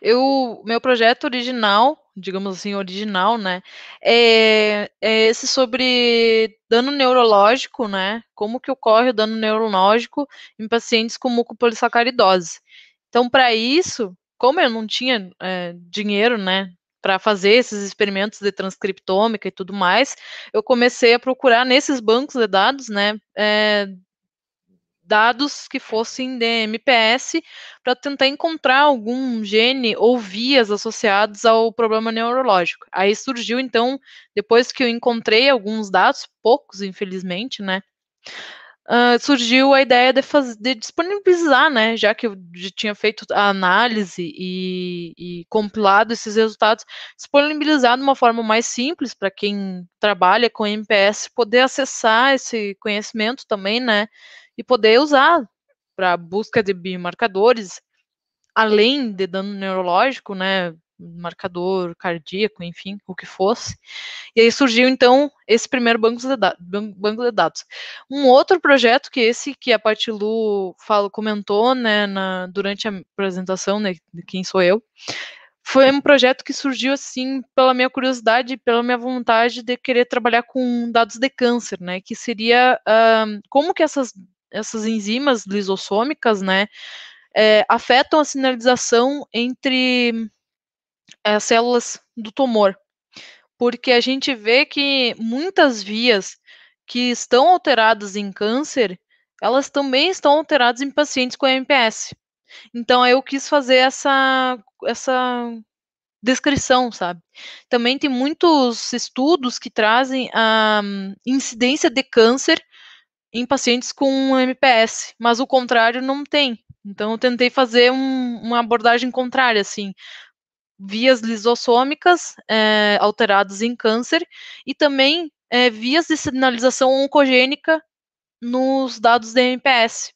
eu, meu projeto original, digamos assim, original, né, é, é esse sobre dano neurológico, né, como que ocorre o dano neurológico em pacientes com mucopolissacaridose. Então, para isso, como eu não tinha é, dinheiro, né, para fazer esses experimentos de transcriptômica e tudo mais, eu comecei a procurar nesses bancos de dados, né, é, dados que fossem de MPS para tentar encontrar algum gene ou vias associados ao problema neurológico. Aí surgiu então, depois que eu encontrei alguns dados, poucos infelizmente, né, uh, surgiu a ideia de, de disponibilizar, né, já que eu tinha feito a análise e, e compilado esses resultados, disponibilizar de uma forma mais simples para quem trabalha com MPS poder acessar esse conhecimento também, né, e poder usar para busca de biomarcadores, além de dano neurológico, né, marcador cardíaco, enfim, o que fosse. E aí surgiu então esse primeiro banco de, da banco de dados. Um outro projeto que esse que a Lu falo, comentou, né, na, durante a apresentação, né, de quem sou eu, foi um projeto que surgiu assim pela minha curiosidade, pela minha vontade de querer trabalhar com dados de câncer, né? Que seria uh, como que essas, essas enzimas lisossômicas, né, é, afetam a sinalização entre é, as células do tumor, porque a gente vê que muitas vias que estão alteradas em câncer, elas também estão alteradas em pacientes com MPS. Então eu quis fazer essa essa descrição, sabe? Também tem muitos estudos que trazem a hum, incidência de câncer em pacientes com MPS, mas o contrário não tem. Então eu tentei fazer um, uma abordagem contrária, assim, vias lisossômicas é, alteradas em câncer e também é, vias de sinalização oncogênica nos dados da MPS.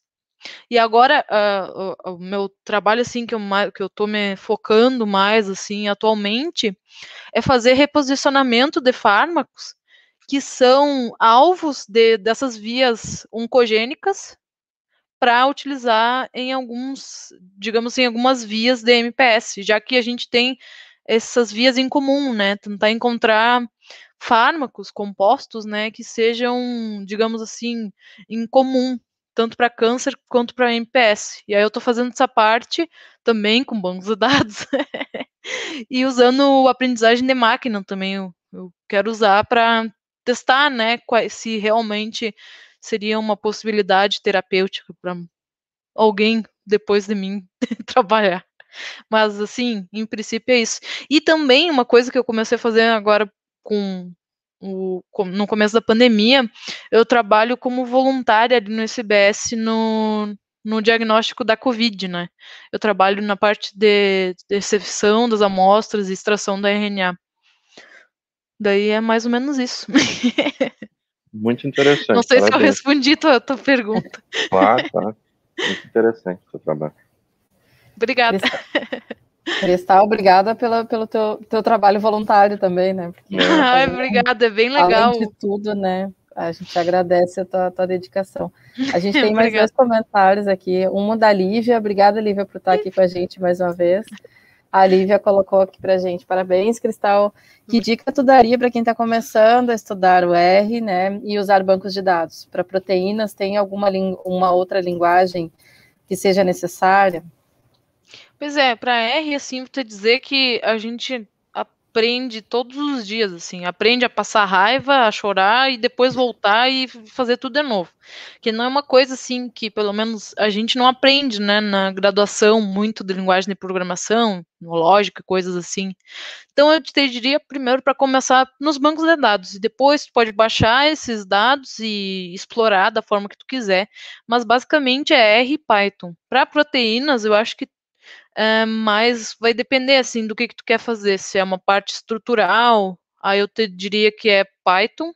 E agora, uh, o, o, meu trabalho, assim, que eu, que eu me focando mais, assim, atualmente, é fazer reposicionamento de fármacos que são alvos de, dessas vias oncogênicas para utilizar em alguns, digamos assim, algumas vias de MPS, já que a gente tem essas vias em comum, né? Tentar encontrar fármacos compostos, né, que sejam, digamos assim, em comum tanto para câncer quanto para MPS. E aí eu estou fazendo essa parte também com bancos de <laughs> dados e usando o aprendizagem de máquina também. Eu, eu quero usar para testar, né, se realmente seria uma possibilidade terapêutica para alguém depois de mim <laughs> trabalhar. Mas assim, em princípio é isso. E também uma coisa que eu comecei a fazer agora com o, com, no começo da pandemia, eu trabalho como voluntária ali no SBS no, no diagnóstico da COVID, né? Eu trabalho na parte de, de recepção das amostras e extração da RNA. Daí é mais ou menos isso. <laughs> Muito interessante. Não sei parabéns. se eu respondi a tua, tua pergunta. Claro, tá, claro. Tá. Muito interessante o seu trabalho. Obrigada. Cristal, obrigada pela, pelo teu, teu trabalho voluntário também, né? Porque, tá obrigada, é bem legal. Além de tudo, né? A gente agradece a tua, tua dedicação. A gente <laughs> tem mais dois comentários aqui. Um da Lívia. Obrigada, Lívia, por estar aqui com a gente mais uma vez. A Lívia colocou aqui para gente. Parabéns, Cristal. Que uhum. dica tu daria para quem está começando a estudar o R, né, e usar bancos de dados? Para proteínas, tem alguma uma outra linguagem que seja necessária? Pois é, para R é te dizer que a gente aprende todos os dias, assim, aprende a passar raiva, a chorar e depois voltar e fazer tudo de novo. Que não é uma coisa assim que, pelo menos, a gente não aprende, né, na graduação muito de linguagem de programação, lógica, coisas assim. Então eu te diria primeiro para começar nos bancos de dados e depois tu pode baixar esses dados e explorar da forma que tu quiser, mas basicamente é R e Python. Para proteínas, eu acho que ah, mas vai depender assim do que, que tu quer fazer. Se é uma parte estrutural, aí eu te diria que é Python.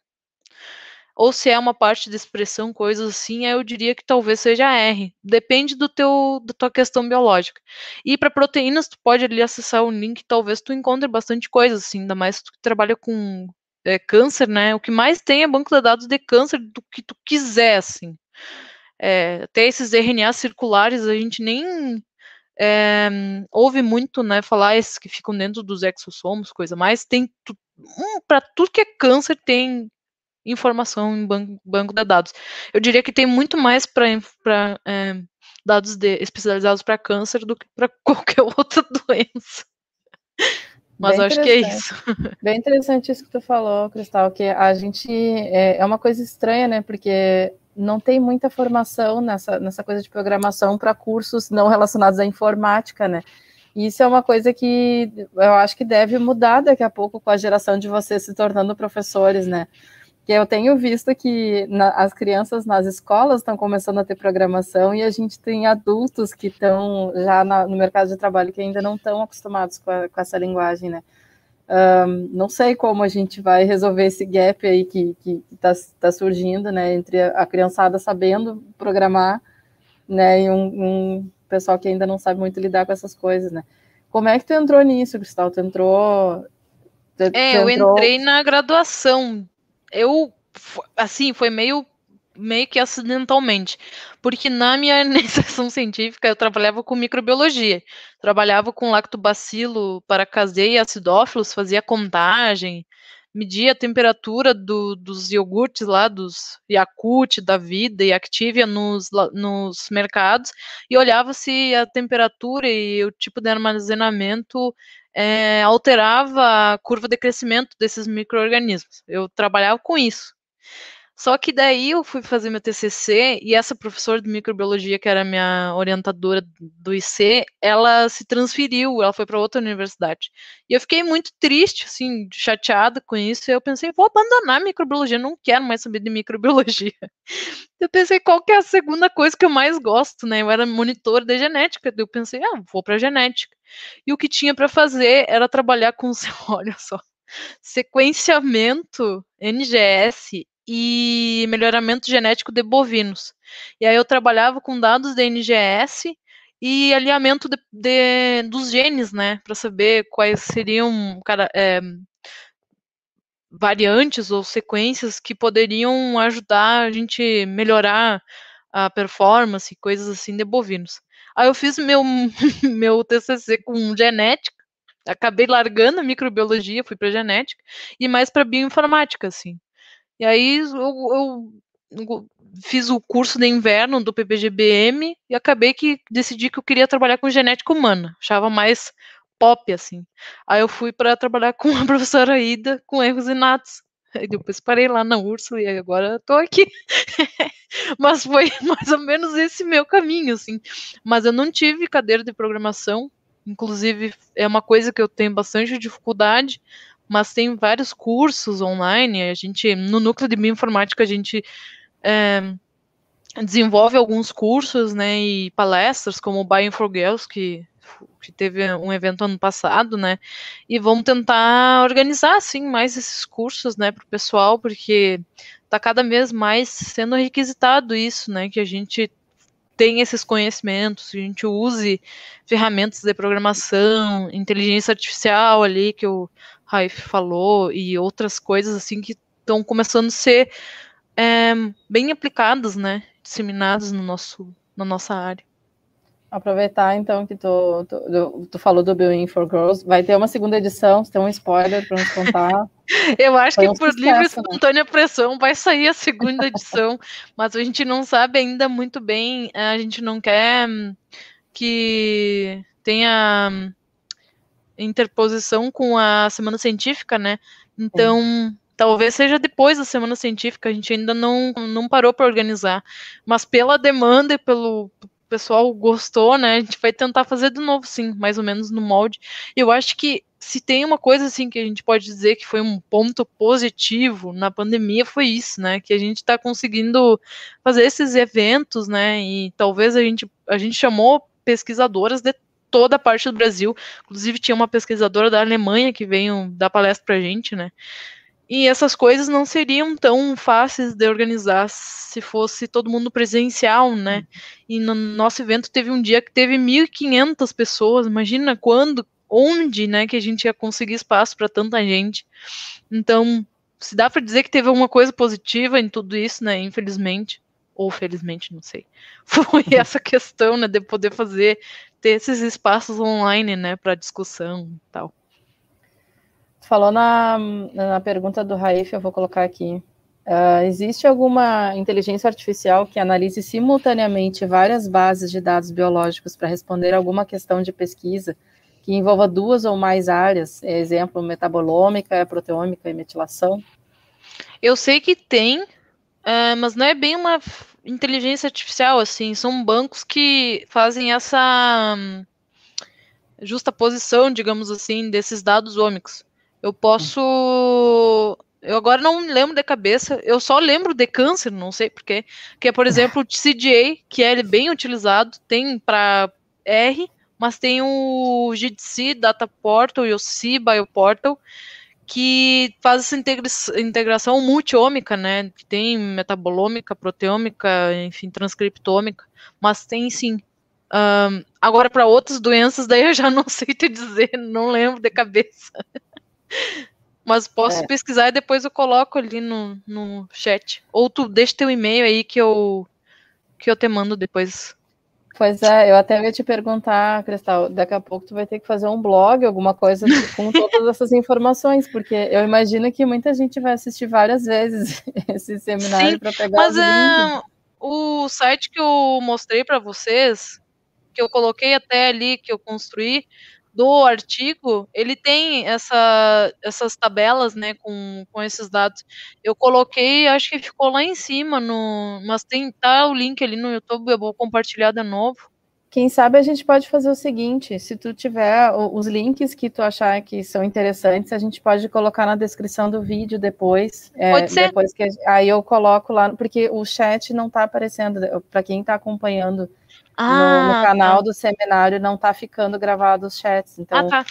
Ou se é uma parte de expressão, coisas assim, aí eu diria que talvez seja R. Depende do teu, da tua questão biológica. E para proteínas, tu pode ali acessar o link, talvez tu encontre bastante coisa, assim, ainda mais se tu trabalha com é, câncer, né? O que mais tem é banco de dados de câncer do que tu quiser, assim. É, até esses RNAs circulares a gente nem é, eh, houve muito, né, falar esses que ficam dentro dos exossomos, coisa mais, tem tu, um, para tudo que é câncer tem informação em banco, banco de dados. Eu diria que tem muito mais para é, eh, dados de, especializados para câncer do que para <laughs> qualquer outra doença. Mas Bem acho que é isso. <laughs> Bem interessante isso que tu falou, Cristal, que a gente é, é uma coisa estranha, né? Porque não tem muita formação nessa, nessa coisa de programação para cursos não relacionados à informática, né? E isso é uma coisa que eu acho que deve mudar daqui a pouco com a geração de vocês se tornando professores, né? que eu tenho visto que na, as crianças nas escolas estão começando a ter programação e a gente tem adultos que estão já na, no mercado de trabalho que ainda não estão acostumados com, a, com, essa linguagem, né? Um, não sei como a gente vai resolver esse gap aí que está tá surgindo, né, entre a, criançada sabendo programar, né, e um, um, pessoal que ainda não sabe muito lidar com essas coisas, né. Como é que tu entrou nisso, Cristal? Tu entrou... Tu, é, tu entrou... eu entrei na graduação. Eu, assim, foi meio meio que acidentalmente, porque na minha <laughs> iniciação científica eu trabalhava com microbiologia, trabalhava com lactobacilo, caseia e acidófilos, fazia contagem, media a temperatura do, dos iogurtes lá, dos Yakult, da Vida e Activia nos, nos mercados, e olhava se a temperatura e o tipo de armazenamento é, alterava a curva de crescimento desses micro-organismos. Eu trabalhava com isso. Só que daí eu fui fazer meu TCC e essa professora de microbiologia, que era minha orientadora do IC, ela se transferiu, ela foi para outra universidade. E eu fiquei muito triste, assim, chateada com isso. E eu pensei, vou abandonar a microbiologia, não quero mais saber de microbiologia. <laughs> Eu pensei, qual que é a segunda coisa que eu mais gosto, né? Eu era monitor de genética, eu pensei, ah, vou para genética. E o que tinha para fazer era trabalhar com, <laughs> olha só, sequenciamento NGS e melhoramento genético de bovinos. E aí eu trabalhava com dados de NGS e alinhamento de, de, dos genes, né, para saber quais seriam cara, é, variantes ou sequências que poderiam ajudar a gente melhorar a performance, coisas assim de bovinos. Aí eu fiz meu, <laughs> meu TCC com genética, acabei largando a microbiologia, fui para genética e mais para bioinformática, assim. E aí eu, eu fiz o curso de inverno do PPGBM e acabei que decidi que eu queria trabalhar com genética humana. Achava mais pop, assim. Aí eu fui para trabalhar com a <laughs> professora Ida com erros inatos. Natos depois parei lá na Urso e agora estou aqui. <laughs> Mas foi <laughs> mais ou menos esse meu caminho, assim. Mas eu não tive cadeira de programação. Inclusive, é uma coisa que eu tenho bastante dificuldade, mas tem vários cursos online. A gente, no núcleo de bioinformática, a gente é, desenvolve alguns cursos, né, e palestras, como o Bio Girls, que que teve um evento ano passado, né? E vamos tentar organizar, assim, mais esses cursos, né, para o pessoal, porque está cada vez mais sendo requisitado isso, né? Que a gente tem esses conhecimentos, que a gente use ferramentas de programação, inteligência artificial ali, que o Raif falou e outras coisas assim que estão começando a ser é, bem aplicadas, né? Disseminadas no nosso, na nossa área. Aproveitar então que tu, tu, tu falou do Building for Girls, vai ter uma segunda edição, se tem um spoiler para nos contar. <laughs> Eu acho Foi que um por sucesso, livre e né? espontânea né? pressão vai sair a segunda edição, <laughs> mas a gente não sabe ainda muito bem, eh, a gente não quer hum, que tenha hum, interposição com a semana científica, né? Então, Sim. talvez seja depois da semana científica, a gente ainda não, não parou para organizar. Mas pela demanda e pelo, pessoal gostou, né? A gente vai tentar fazer de novo, sim, mais ou menos no molde. Eu acho que se tem uma coisa assim que a gente pode dizer que foi um ponto positivo na pandemia foi isso, né? Que a gente está conseguindo fazer esses eventos, né? E talvez a gente a gente chamou pesquisadoras de toda a parte do Brasil. Inclusive, tinha uma pesquisadora da Alemanha que veio dar palestra para a gente, né? E essas coisas não seriam tão fáceis de organizar se fosse todo mundo presencial, né? E no nosso evento teve um dia que teve 1.500 pessoas. Imagina quando, onde, né, que a gente ia conseguir espaço para tanta gente. Então, se dá para dizer que teve alguma coisa positiva em tudo isso, né? Infelizmente, ou felizmente, não sei. <laughs> Foi essa questão, né, de poder fazer ter esses espaços online, né, para discussão e tal. Falou na, na pergunta do Raif, eu vou colocar aqui. Uh, existe alguma inteligência artificial que analise simultaneamente várias bases de dados biológicos para responder alguma questão de pesquisa que envolva duas ou mais áreas? É exemplo, metabolômica, é proteômica e é metilação? Eu sei que tem, uh, mas não é bem uma inteligência artificial, assim, são bancos que fazem essa hum, justa posição, digamos assim, desses dados ômicos. Eu posso. Eu agora não me lembro de cabeça, eu só lembro de câncer, não sei porquê. Que é, por <laughs> exemplo, o CDA, que é bem utilizado, tem para R, mas tem o GDC, Data Portal e o C Bioportal. Portal que faz essa integra integração multiômica, né? Que tem metabolômica, proteômica, enfim, transcriptômica, mas tem sim. Um, agora, para outras doenças, daí eu já não <laughs> sei te dizer, não lembro de cabeça. <laughs> Mas posso é. pesquisar e depois eu coloco ali no, no chat. Ou tu deixa teu e-mail aí que eu, que eu te mando depois. Pois é, eu até ia te perguntar, Cristal, daqui a pouco tu vai ter que fazer um blog, alguma coisa tipo, com todas essas informações, porque eu imagino que muita gente vai assistir várias vezes <laughs> esse seminário para pegar mas, os é, o site que eu mostrei para vocês, que eu coloquei até ali, que eu construí, do artigo, ele tem essa, essas tabelas, né, com, com esses dados. Eu coloquei, acho que ficou lá em cima, no, mas tem tá o link ali no YouTube, eu vou compartilhar de novo. Quem sabe a gente pode fazer o seguinte, se tu tiver os links que tu achar que são interessantes, a gente pode colocar na descrição do vídeo depois. É, pode é, ser. Depois que aí eu coloco lá, porque o chat não está aparecendo para quem está acompanhando ah, no, no, ah, canal tá. do seminário não tá ficando gravado os chats. Então, ah, tá.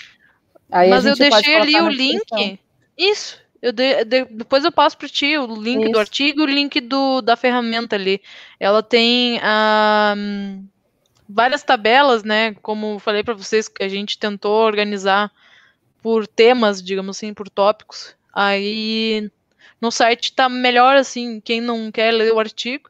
Mas eu deixei ali o link. Isso. Eu de, de, depois eu passo para ti o link Isso. do artigo e o link do, da ferramenta ali. Ela tem ah, várias tabelas, né? Como falei para vocês, que a gente tentou organizar por temas, digamos assim, por tópicos. Aí no site tá melhor assim, quem não quer ler o artigo,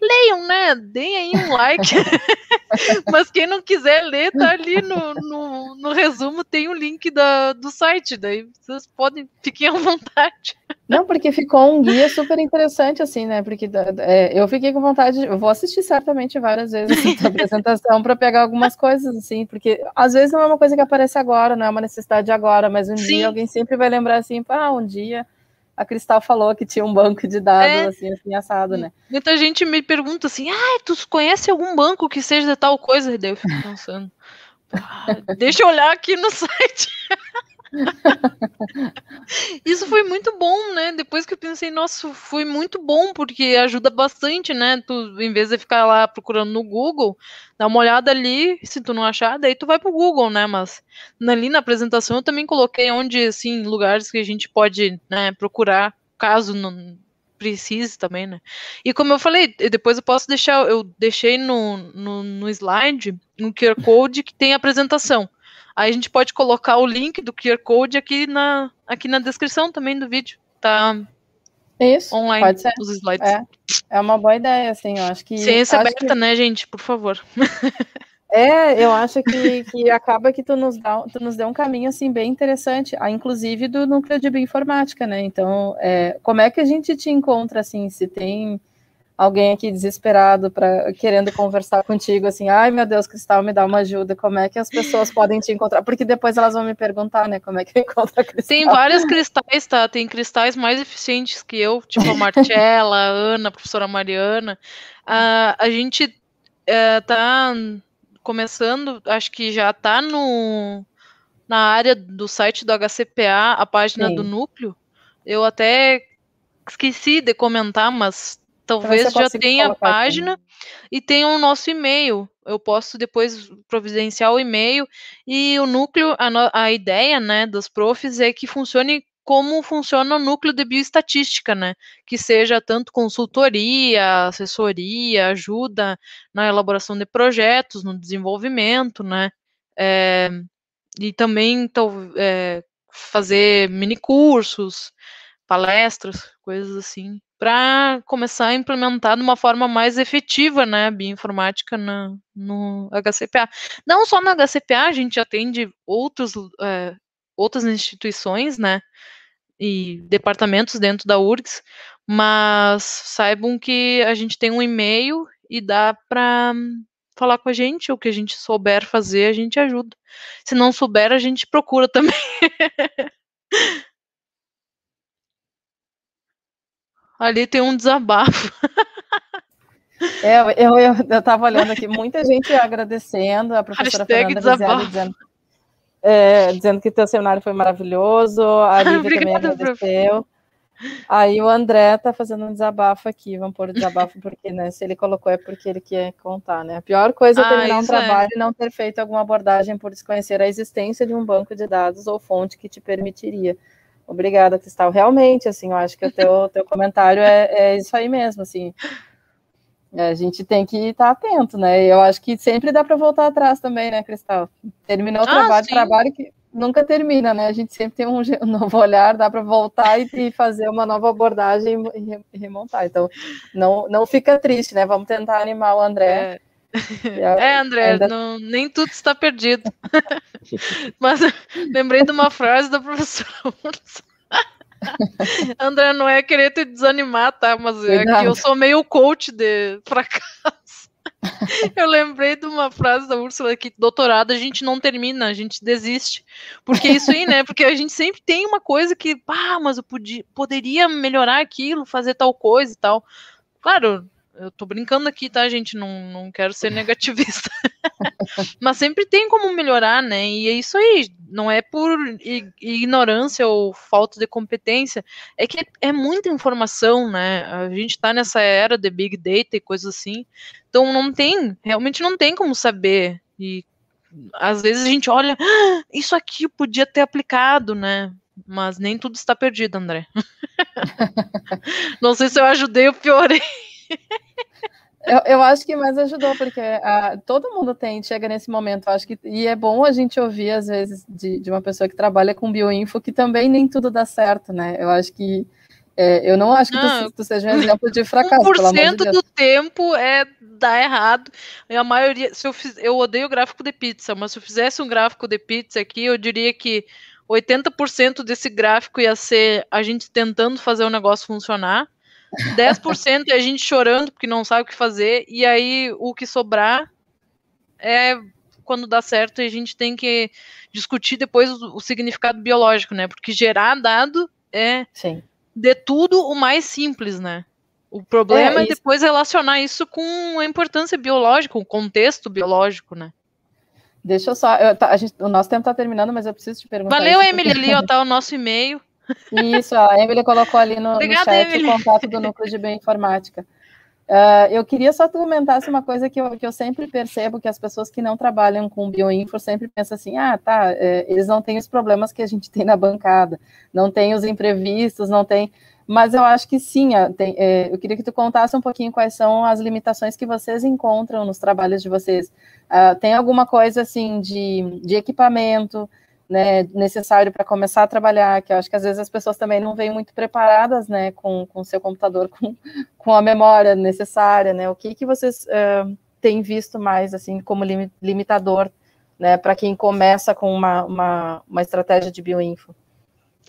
leiam, né? Deem aí um like. <laughs> Mas quem não quiser ler, tá ali no, no, no resumo, tem o link da, do site, daí vocês podem, fiquem à vontade. Não, porque ficou um guia super interessante, assim, né? Porque é, eu fiquei com vontade, eu vou assistir certamente várias vezes assim, a apresentação para pegar algumas coisas, assim, porque às vezes não é uma coisa que aparece agora, não é uma necessidade agora, mas um Sim. dia alguém sempre vai lembrar assim, ah, um dia a Cristal falou que tinha um banco de dados é, assim, assim, assado, né? Muita gente me pergunta assim, ah, tu conhece algum banco que seja tal coisa? E daí eu fico pensando, deixa eu olhar aqui no <laughs> site. Isso foi muito bom, né? Depois que eu pensei, nossa, foi muito bom, porque ajuda bastante, né? Tu, em vez de ficar lá procurando no Google, dá uma olhada ali, se tu não achar, daí tu vai pro Google, né? Mas ali na apresentação eu também coloquei onde, assim, lugares que a gente pode né, procurar, caso não precise também, né? E como eu falei, depois eu posso deixar, eu deixei no, no, no slide um QR Code que tem a apresentação. Aí a gente pode colocar o link do QR Code aqui na, aqui na descrição também do vídeo. Tá é Isso, online pode ser. os slides. É, é uma boa ideia, assim, eu acho que. Ciência acho aberta, que... né, gente? Por favor. <laughs> É, eu acho que, que acaba que tu nos, dá, tu nos deu um caminho assim bem interessante, ah, inclusive do núcleo de bioinformática, né? Então, é, como é que a gente te encontra assim? Se tem alguém aqui desesperado para querendo conversar contigo assim, ai meu Deus, Cristal, me dá uma ajuda, como é que as pessoas podem te encontrar? Porque depois elas vão me perguntar, né, como é que eu encontro a Cristal. Tem vários cristais, tá? Tem cristais mais eficientes que eu, tipo a Marcella, a Ana, a professora Mariana. Uh, a gente uh, tá começando, acho que já tá no na área do site do HCPA, a página Sim. do núcleo. Eu até esqueci de comentar, mas talvez já tenha a página aqui. e tenha o nosso e-mail. Eu posso depois providenciar o e-mail e o núcleo, a, a ideia, né, dos profs é que funcione como funciona o núcleo de bioestatística, né? Que seja tanto consultoria, assessoria, ajuda na elaboração de projetos, no desenvolvimento, né? É, e também então, é, fazer mini cursos, palestras, coisas assim para começar a implementar de uma forma mais efetiva né, a bioinformática na, no HCPA. Não só no HCPA, a gente atende outros, é, outras instituições, né? E departamentos dentro da URGS, mas saibam que a gente tem um e-mail e dá para falar com a gente, o que a gente souber fazer, a gente ajuda. Se não souber, a gente procura também. <laughs> Ali tem um desabafo. <laughs> É, eu, eu, eu tava olhando aqui, muita gente agradecendo, a professora Hashtag Fernanda dizendo, é, dizendo que teu seminário foi maravilhoso, a Lívia Obrigada, também agradeceu. Aí o André tá fazendo um desabafo aqui, vamos pôr o desabafo, porque né, se ele colocou é porque ele quer contar, né? A pior coisa é ah, terminar ah, um é. trabalho é. e não ter feito alguma abordagem por desconhecer a existência de um banco de dados ou fonte que te permitiria Obrigada, Cristal. Realmente, assim, eu acho que o teu, <laughs> teu comentário é, é isso aí mesmo, assim. É, a gente tem que estar tá atento, né? Eu acho que sempre dá para voltar atrás também, né, Cristal? Terminou o ah, trabalho, sim. trabalho que nunca termina, né? A gente sempre tem um, <laughs> novo olhar, dá para voltar e, e, fazer uma nova abordagem e remontar. Então, não, não fica triste, né? Vamos tentar animar o André. É é, André, ainda... não, nem tudo está perdido. <laughs> Mas <laughs> lembrei de uma frase da professora <laughs> André, não é querer te desanimar, tá? Mas é que eu sou meio coach de fracasso. Eu lembrei de uma frase da Úrsula que doutorado a gente não termina, a gente desiste. Porque isso aí, né? Porque a gente sempre tem uma coisa que, ah, mas eu podia, poderia melhorar aquilo, fazer tal coisa e tal. Claro, eu tô brincando aqui, tá, gente? Não, não quero ser <laughs> negativista. <laughs> Mas sempre tem como melhorar, né? E é isso aí. Não é por ignorância ou falta de competência. É que é muita informação, né? A gente tá nessa era de Big Data e coisas assim. Então não tem, realmente não tem como saber. E às vezes a gente olha, ah, isso aqui podia ter aplicado, né? Mas nem tudo está perdido, André. <laughs> não sei se eu ajudei ou piorei. Eu, eu, acho que mais ajudou, porque a, ah, todo mundo tem, chega nesse momento, acho que, e é bom a gente ouvir, às vezes, de, de uma pessoa que trabalha com bioinfo, que também nem tudo dá certo, né? Eu acho que, é, eu não acho que tu, tu, seja um exemplo de fracasso, 1% pelo amor de Deus. do tempo é dar errado, e a maioria, se eu, fiz, eu odeio gráfico de pizza, mas se eu fizesse um gráfico de pizza aqui, eu diria que 80% desse gráfico ia ser a gente tentando fazer o negócio funcionar, 10% é a gente chorando porque não sabe o que fazer, e aí o que sobrar é quando dá certo e a gente tem que discutir depois o, o significado biológico, né? Porque gerar dado é Sim. de tudo o mais simples, né? O problema é, é depois relacionar isso com a importância biológica, o contexto biológico, né? Deixa eu só. Eu, tá, gente, o nosso tempo está terminando, mas eu preciso te perguntar. Valeu, isso, Emily, porque... ali, ó, <laughs> tá o nosso e-mail. Isso, a Emily colocou ali no, Obrigada, no chat Emily. o contato do Núcleo de Bioinformática. Uh, eu queria só comentasse uma coisa que eu, que eu sempre percebo que as pessoas que não trabalham com bioinfo sempre pensam assim, ah, tá, é, eles não têm os problemas que a gente tem na bancada, não tem os imprevistos, não tem... Mas eu acho que sim, ah, tem, é, eu queria que tu contasse um pouquinho quais são as limitações que vocês encontram nos trabalhos de vocês. Uh, tem alguma coisa, assim, de, de equipamento, né, necessário para começar a trabalhar, que eu acho que às vezes as pessoas também não vêm muito preparadas, né, com o seu computador, <laughs> com, com a memória necessária, né, o que que vocês uh, têm visto mais, assim, como limitador, né, para quem começa com uma, uma, uma estratégia de bioinfo?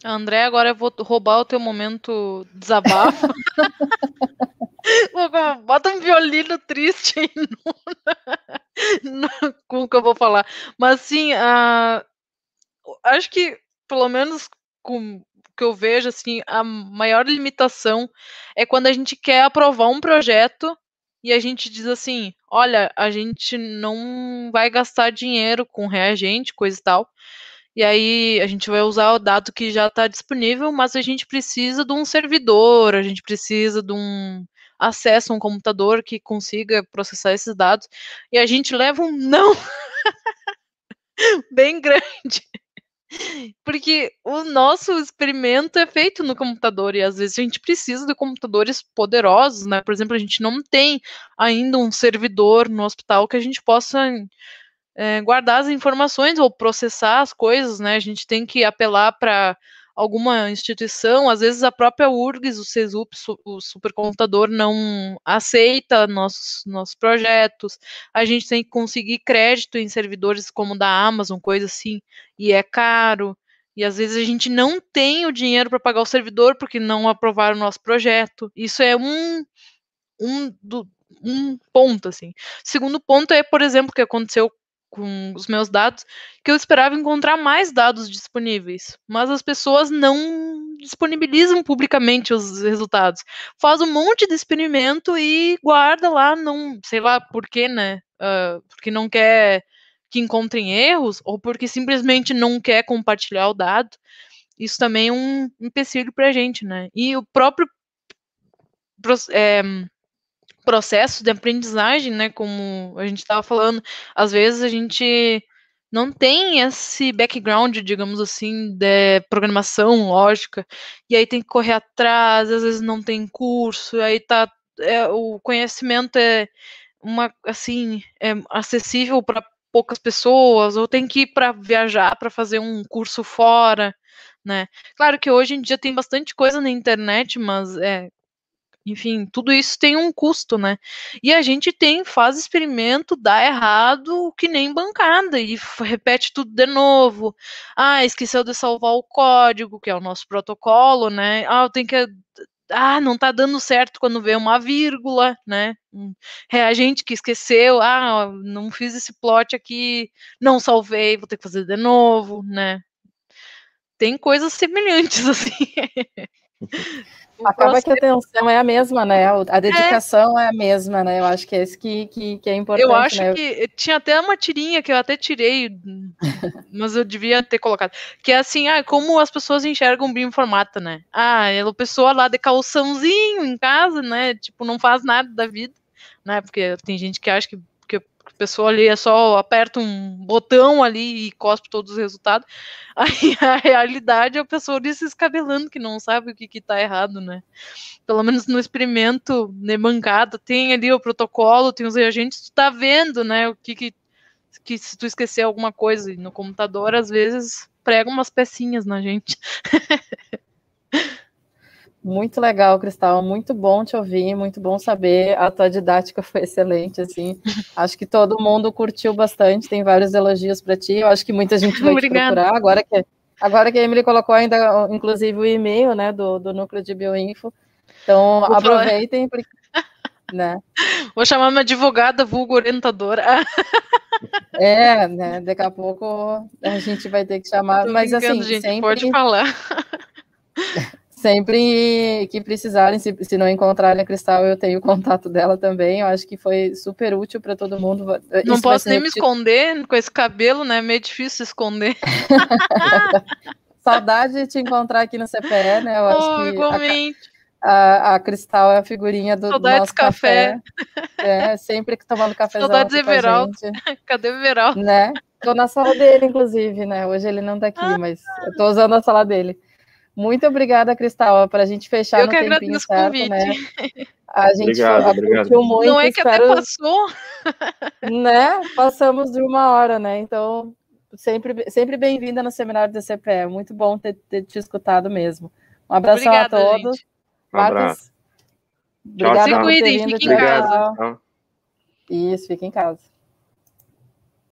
André, agora eu vou roubar o teu momento desabafo. <laughs> Bota um violino triste aí no, <laughs> no, com o que eu vou falar. Mas sim, uh, acho que, pelo menos com que eu vejo, assim, a maior limitação é quando a gente quer aprovar um projeto e a gente diz assim, olha, a gente não vai gastar dinheiro com reagente, coisa e tal. E aí a gente vai usar o dado que já está disponível, mas a gente precisa de um servidor, a gente precisa de um acesso a um computador que consiga processar esses dados. E a gente leva um não <laughs> bem grande. Porque o nosso experimento é feito no computador e às vezes a gente precisa de computadores poderosos, né? Por exemplo, a gente não tem ainda um servidor no hospital que a gente possa é, guardar as informações ou processar as coisas, né? A gente tem que apelar para alguma instituição, às vezes a própria URGS, o CESUP, o supercomputador, não aceita nossos, nossos projetos, a gente tem que conseguir crédito em servidores como da Amazon, coisa assim, e é caro, e às vezes a gente não tem o dinheiro para pagar o servidor porque não aprovaram o nosso projeto. Isso é um, um, do, um ponto, assim. Segundo ponto é, por exemplo, o que aconteceu com os meus dados, que eu esperava encontrar mais dados disponíveis, mas as pessoas não disponibilizam publicamente os resultados. Faz um monte de experimento e guarda lá, não sei lá por quê, né? Uh, porque não quer que encontrem erros ou porque simplesmente não quer compartilhar o dado. Isso também é um empecilho para a gente, né? E o próprio é, processo de aprendizagem, né? Como a gente estava falando, às vezes a gente não tem esse background, digamos assim, de programação lógica, e aí tem que correr atrás, às vezes não tem curso, aí tá é, o conhecimento é uma assim é acessível para poucas pessoas, ou tem que ir para viajar para fazer um curso fora, né? Claro que hoje em dia tem bastante coisa na internet, mas é, enfim, tudo isso tem um custo, né? E a gente tem, faz experimento, dá errado, que nem bancada, e repete tudo de novo. Ah, esqueceu de salvar o código, que é o nosso protocolo, né? Ah, tem que ah, não tá dando certo quando vê uma vírgula, né? Hum, é a gente que esqueceu, ah, não fiz esse plot aqui, não salvei, vou ter que fazer de novo, né? Tem coisas semelhantes <laughs> assim. Acaba que a atenção é a mesma, né? A é. dedicação é, é a mesma, né? Eu acho que é isso que, que, que é importante. Eu acho né? que eh, tinha até uma tirinha que eu até tirei, <laughs> mas eu devia ter colocado. Que é assim, ah, como as pessoas enxergam o bioinformata, né? Ah, é a pessoa lá de calçãozinho em casa, né? Tipo, não faz nada da vida, né? Porque tem gente que acha que a pessoa ali é só aperta um botão ali e cospe todos os resultados. <laughs> Aí a realidade é a pessoa ali se escabelando, que não sabe o que, que tá errado, né? Pelo menos no experimento né, bancada, tem ali o protocolo, tem os reagentes, tu tá vendo, né? O que, que, que se tu esquecer alguma coisa e no computador, às vezes prega umas pecinhas na gente. <laughs> Muito legal, Cristal. Muito bom te ouvir, muito bom saber. A tua didática <laughs> foi excelente, assim. Acho que todo mundo curtiu bastante, tem vários elogios para ti. Eu acho que muita gente vai te procurar. Agora que, agora que a Emily colocou ainda, inclusive, o e-mail né, do, do núcleo de bioinfo. Então, Vou aproveitem, porque, né? <laughs> Vou chamar minha advogada vulgo orientadora. <laughs> É, né? Daqui a pouco a gente vai ter que chamar. Mas assim, gente, sempre... pode falar sempre que precisarem, se, se, não encontrarem a Cristal, eu tenho o contato dela também. Eu acho que foi super útil para todo mundo. Não Isso posso nem me esconder com esse cabelo, né? É meio difícil esconder. <laughs> Saudade de te encontrar aqui no CPE, né? Eu acho oh, que igualmente. A, a, a, Cristal é a figurinha do Saudades nosso café. café. É, sempre que tomando café. Saudades Everaldo. <laughs> Cadê o Everaldo? Né? Tô na sala dele, inclusive, né? Hoje ele não tá aqui, ah. mas eu tô usando a sala dele. Muito obrigada, Cristal, para a gente fechar Eu no que agradeço certo, o né? convite. Né? A gente obrigado, muito. Não é que espero, até passou. <laughs> Né? Passamos de uma hora, né? Então, sempre, sempre bem-vinda no seminário da CPE. Muito bom ter, ter, te escutado mesmo. Um abraço Obrigada, a todos. Gente. Um abraço. Obrigada. Se cuidem, fiquem em casa. Isso, fiquem em casa.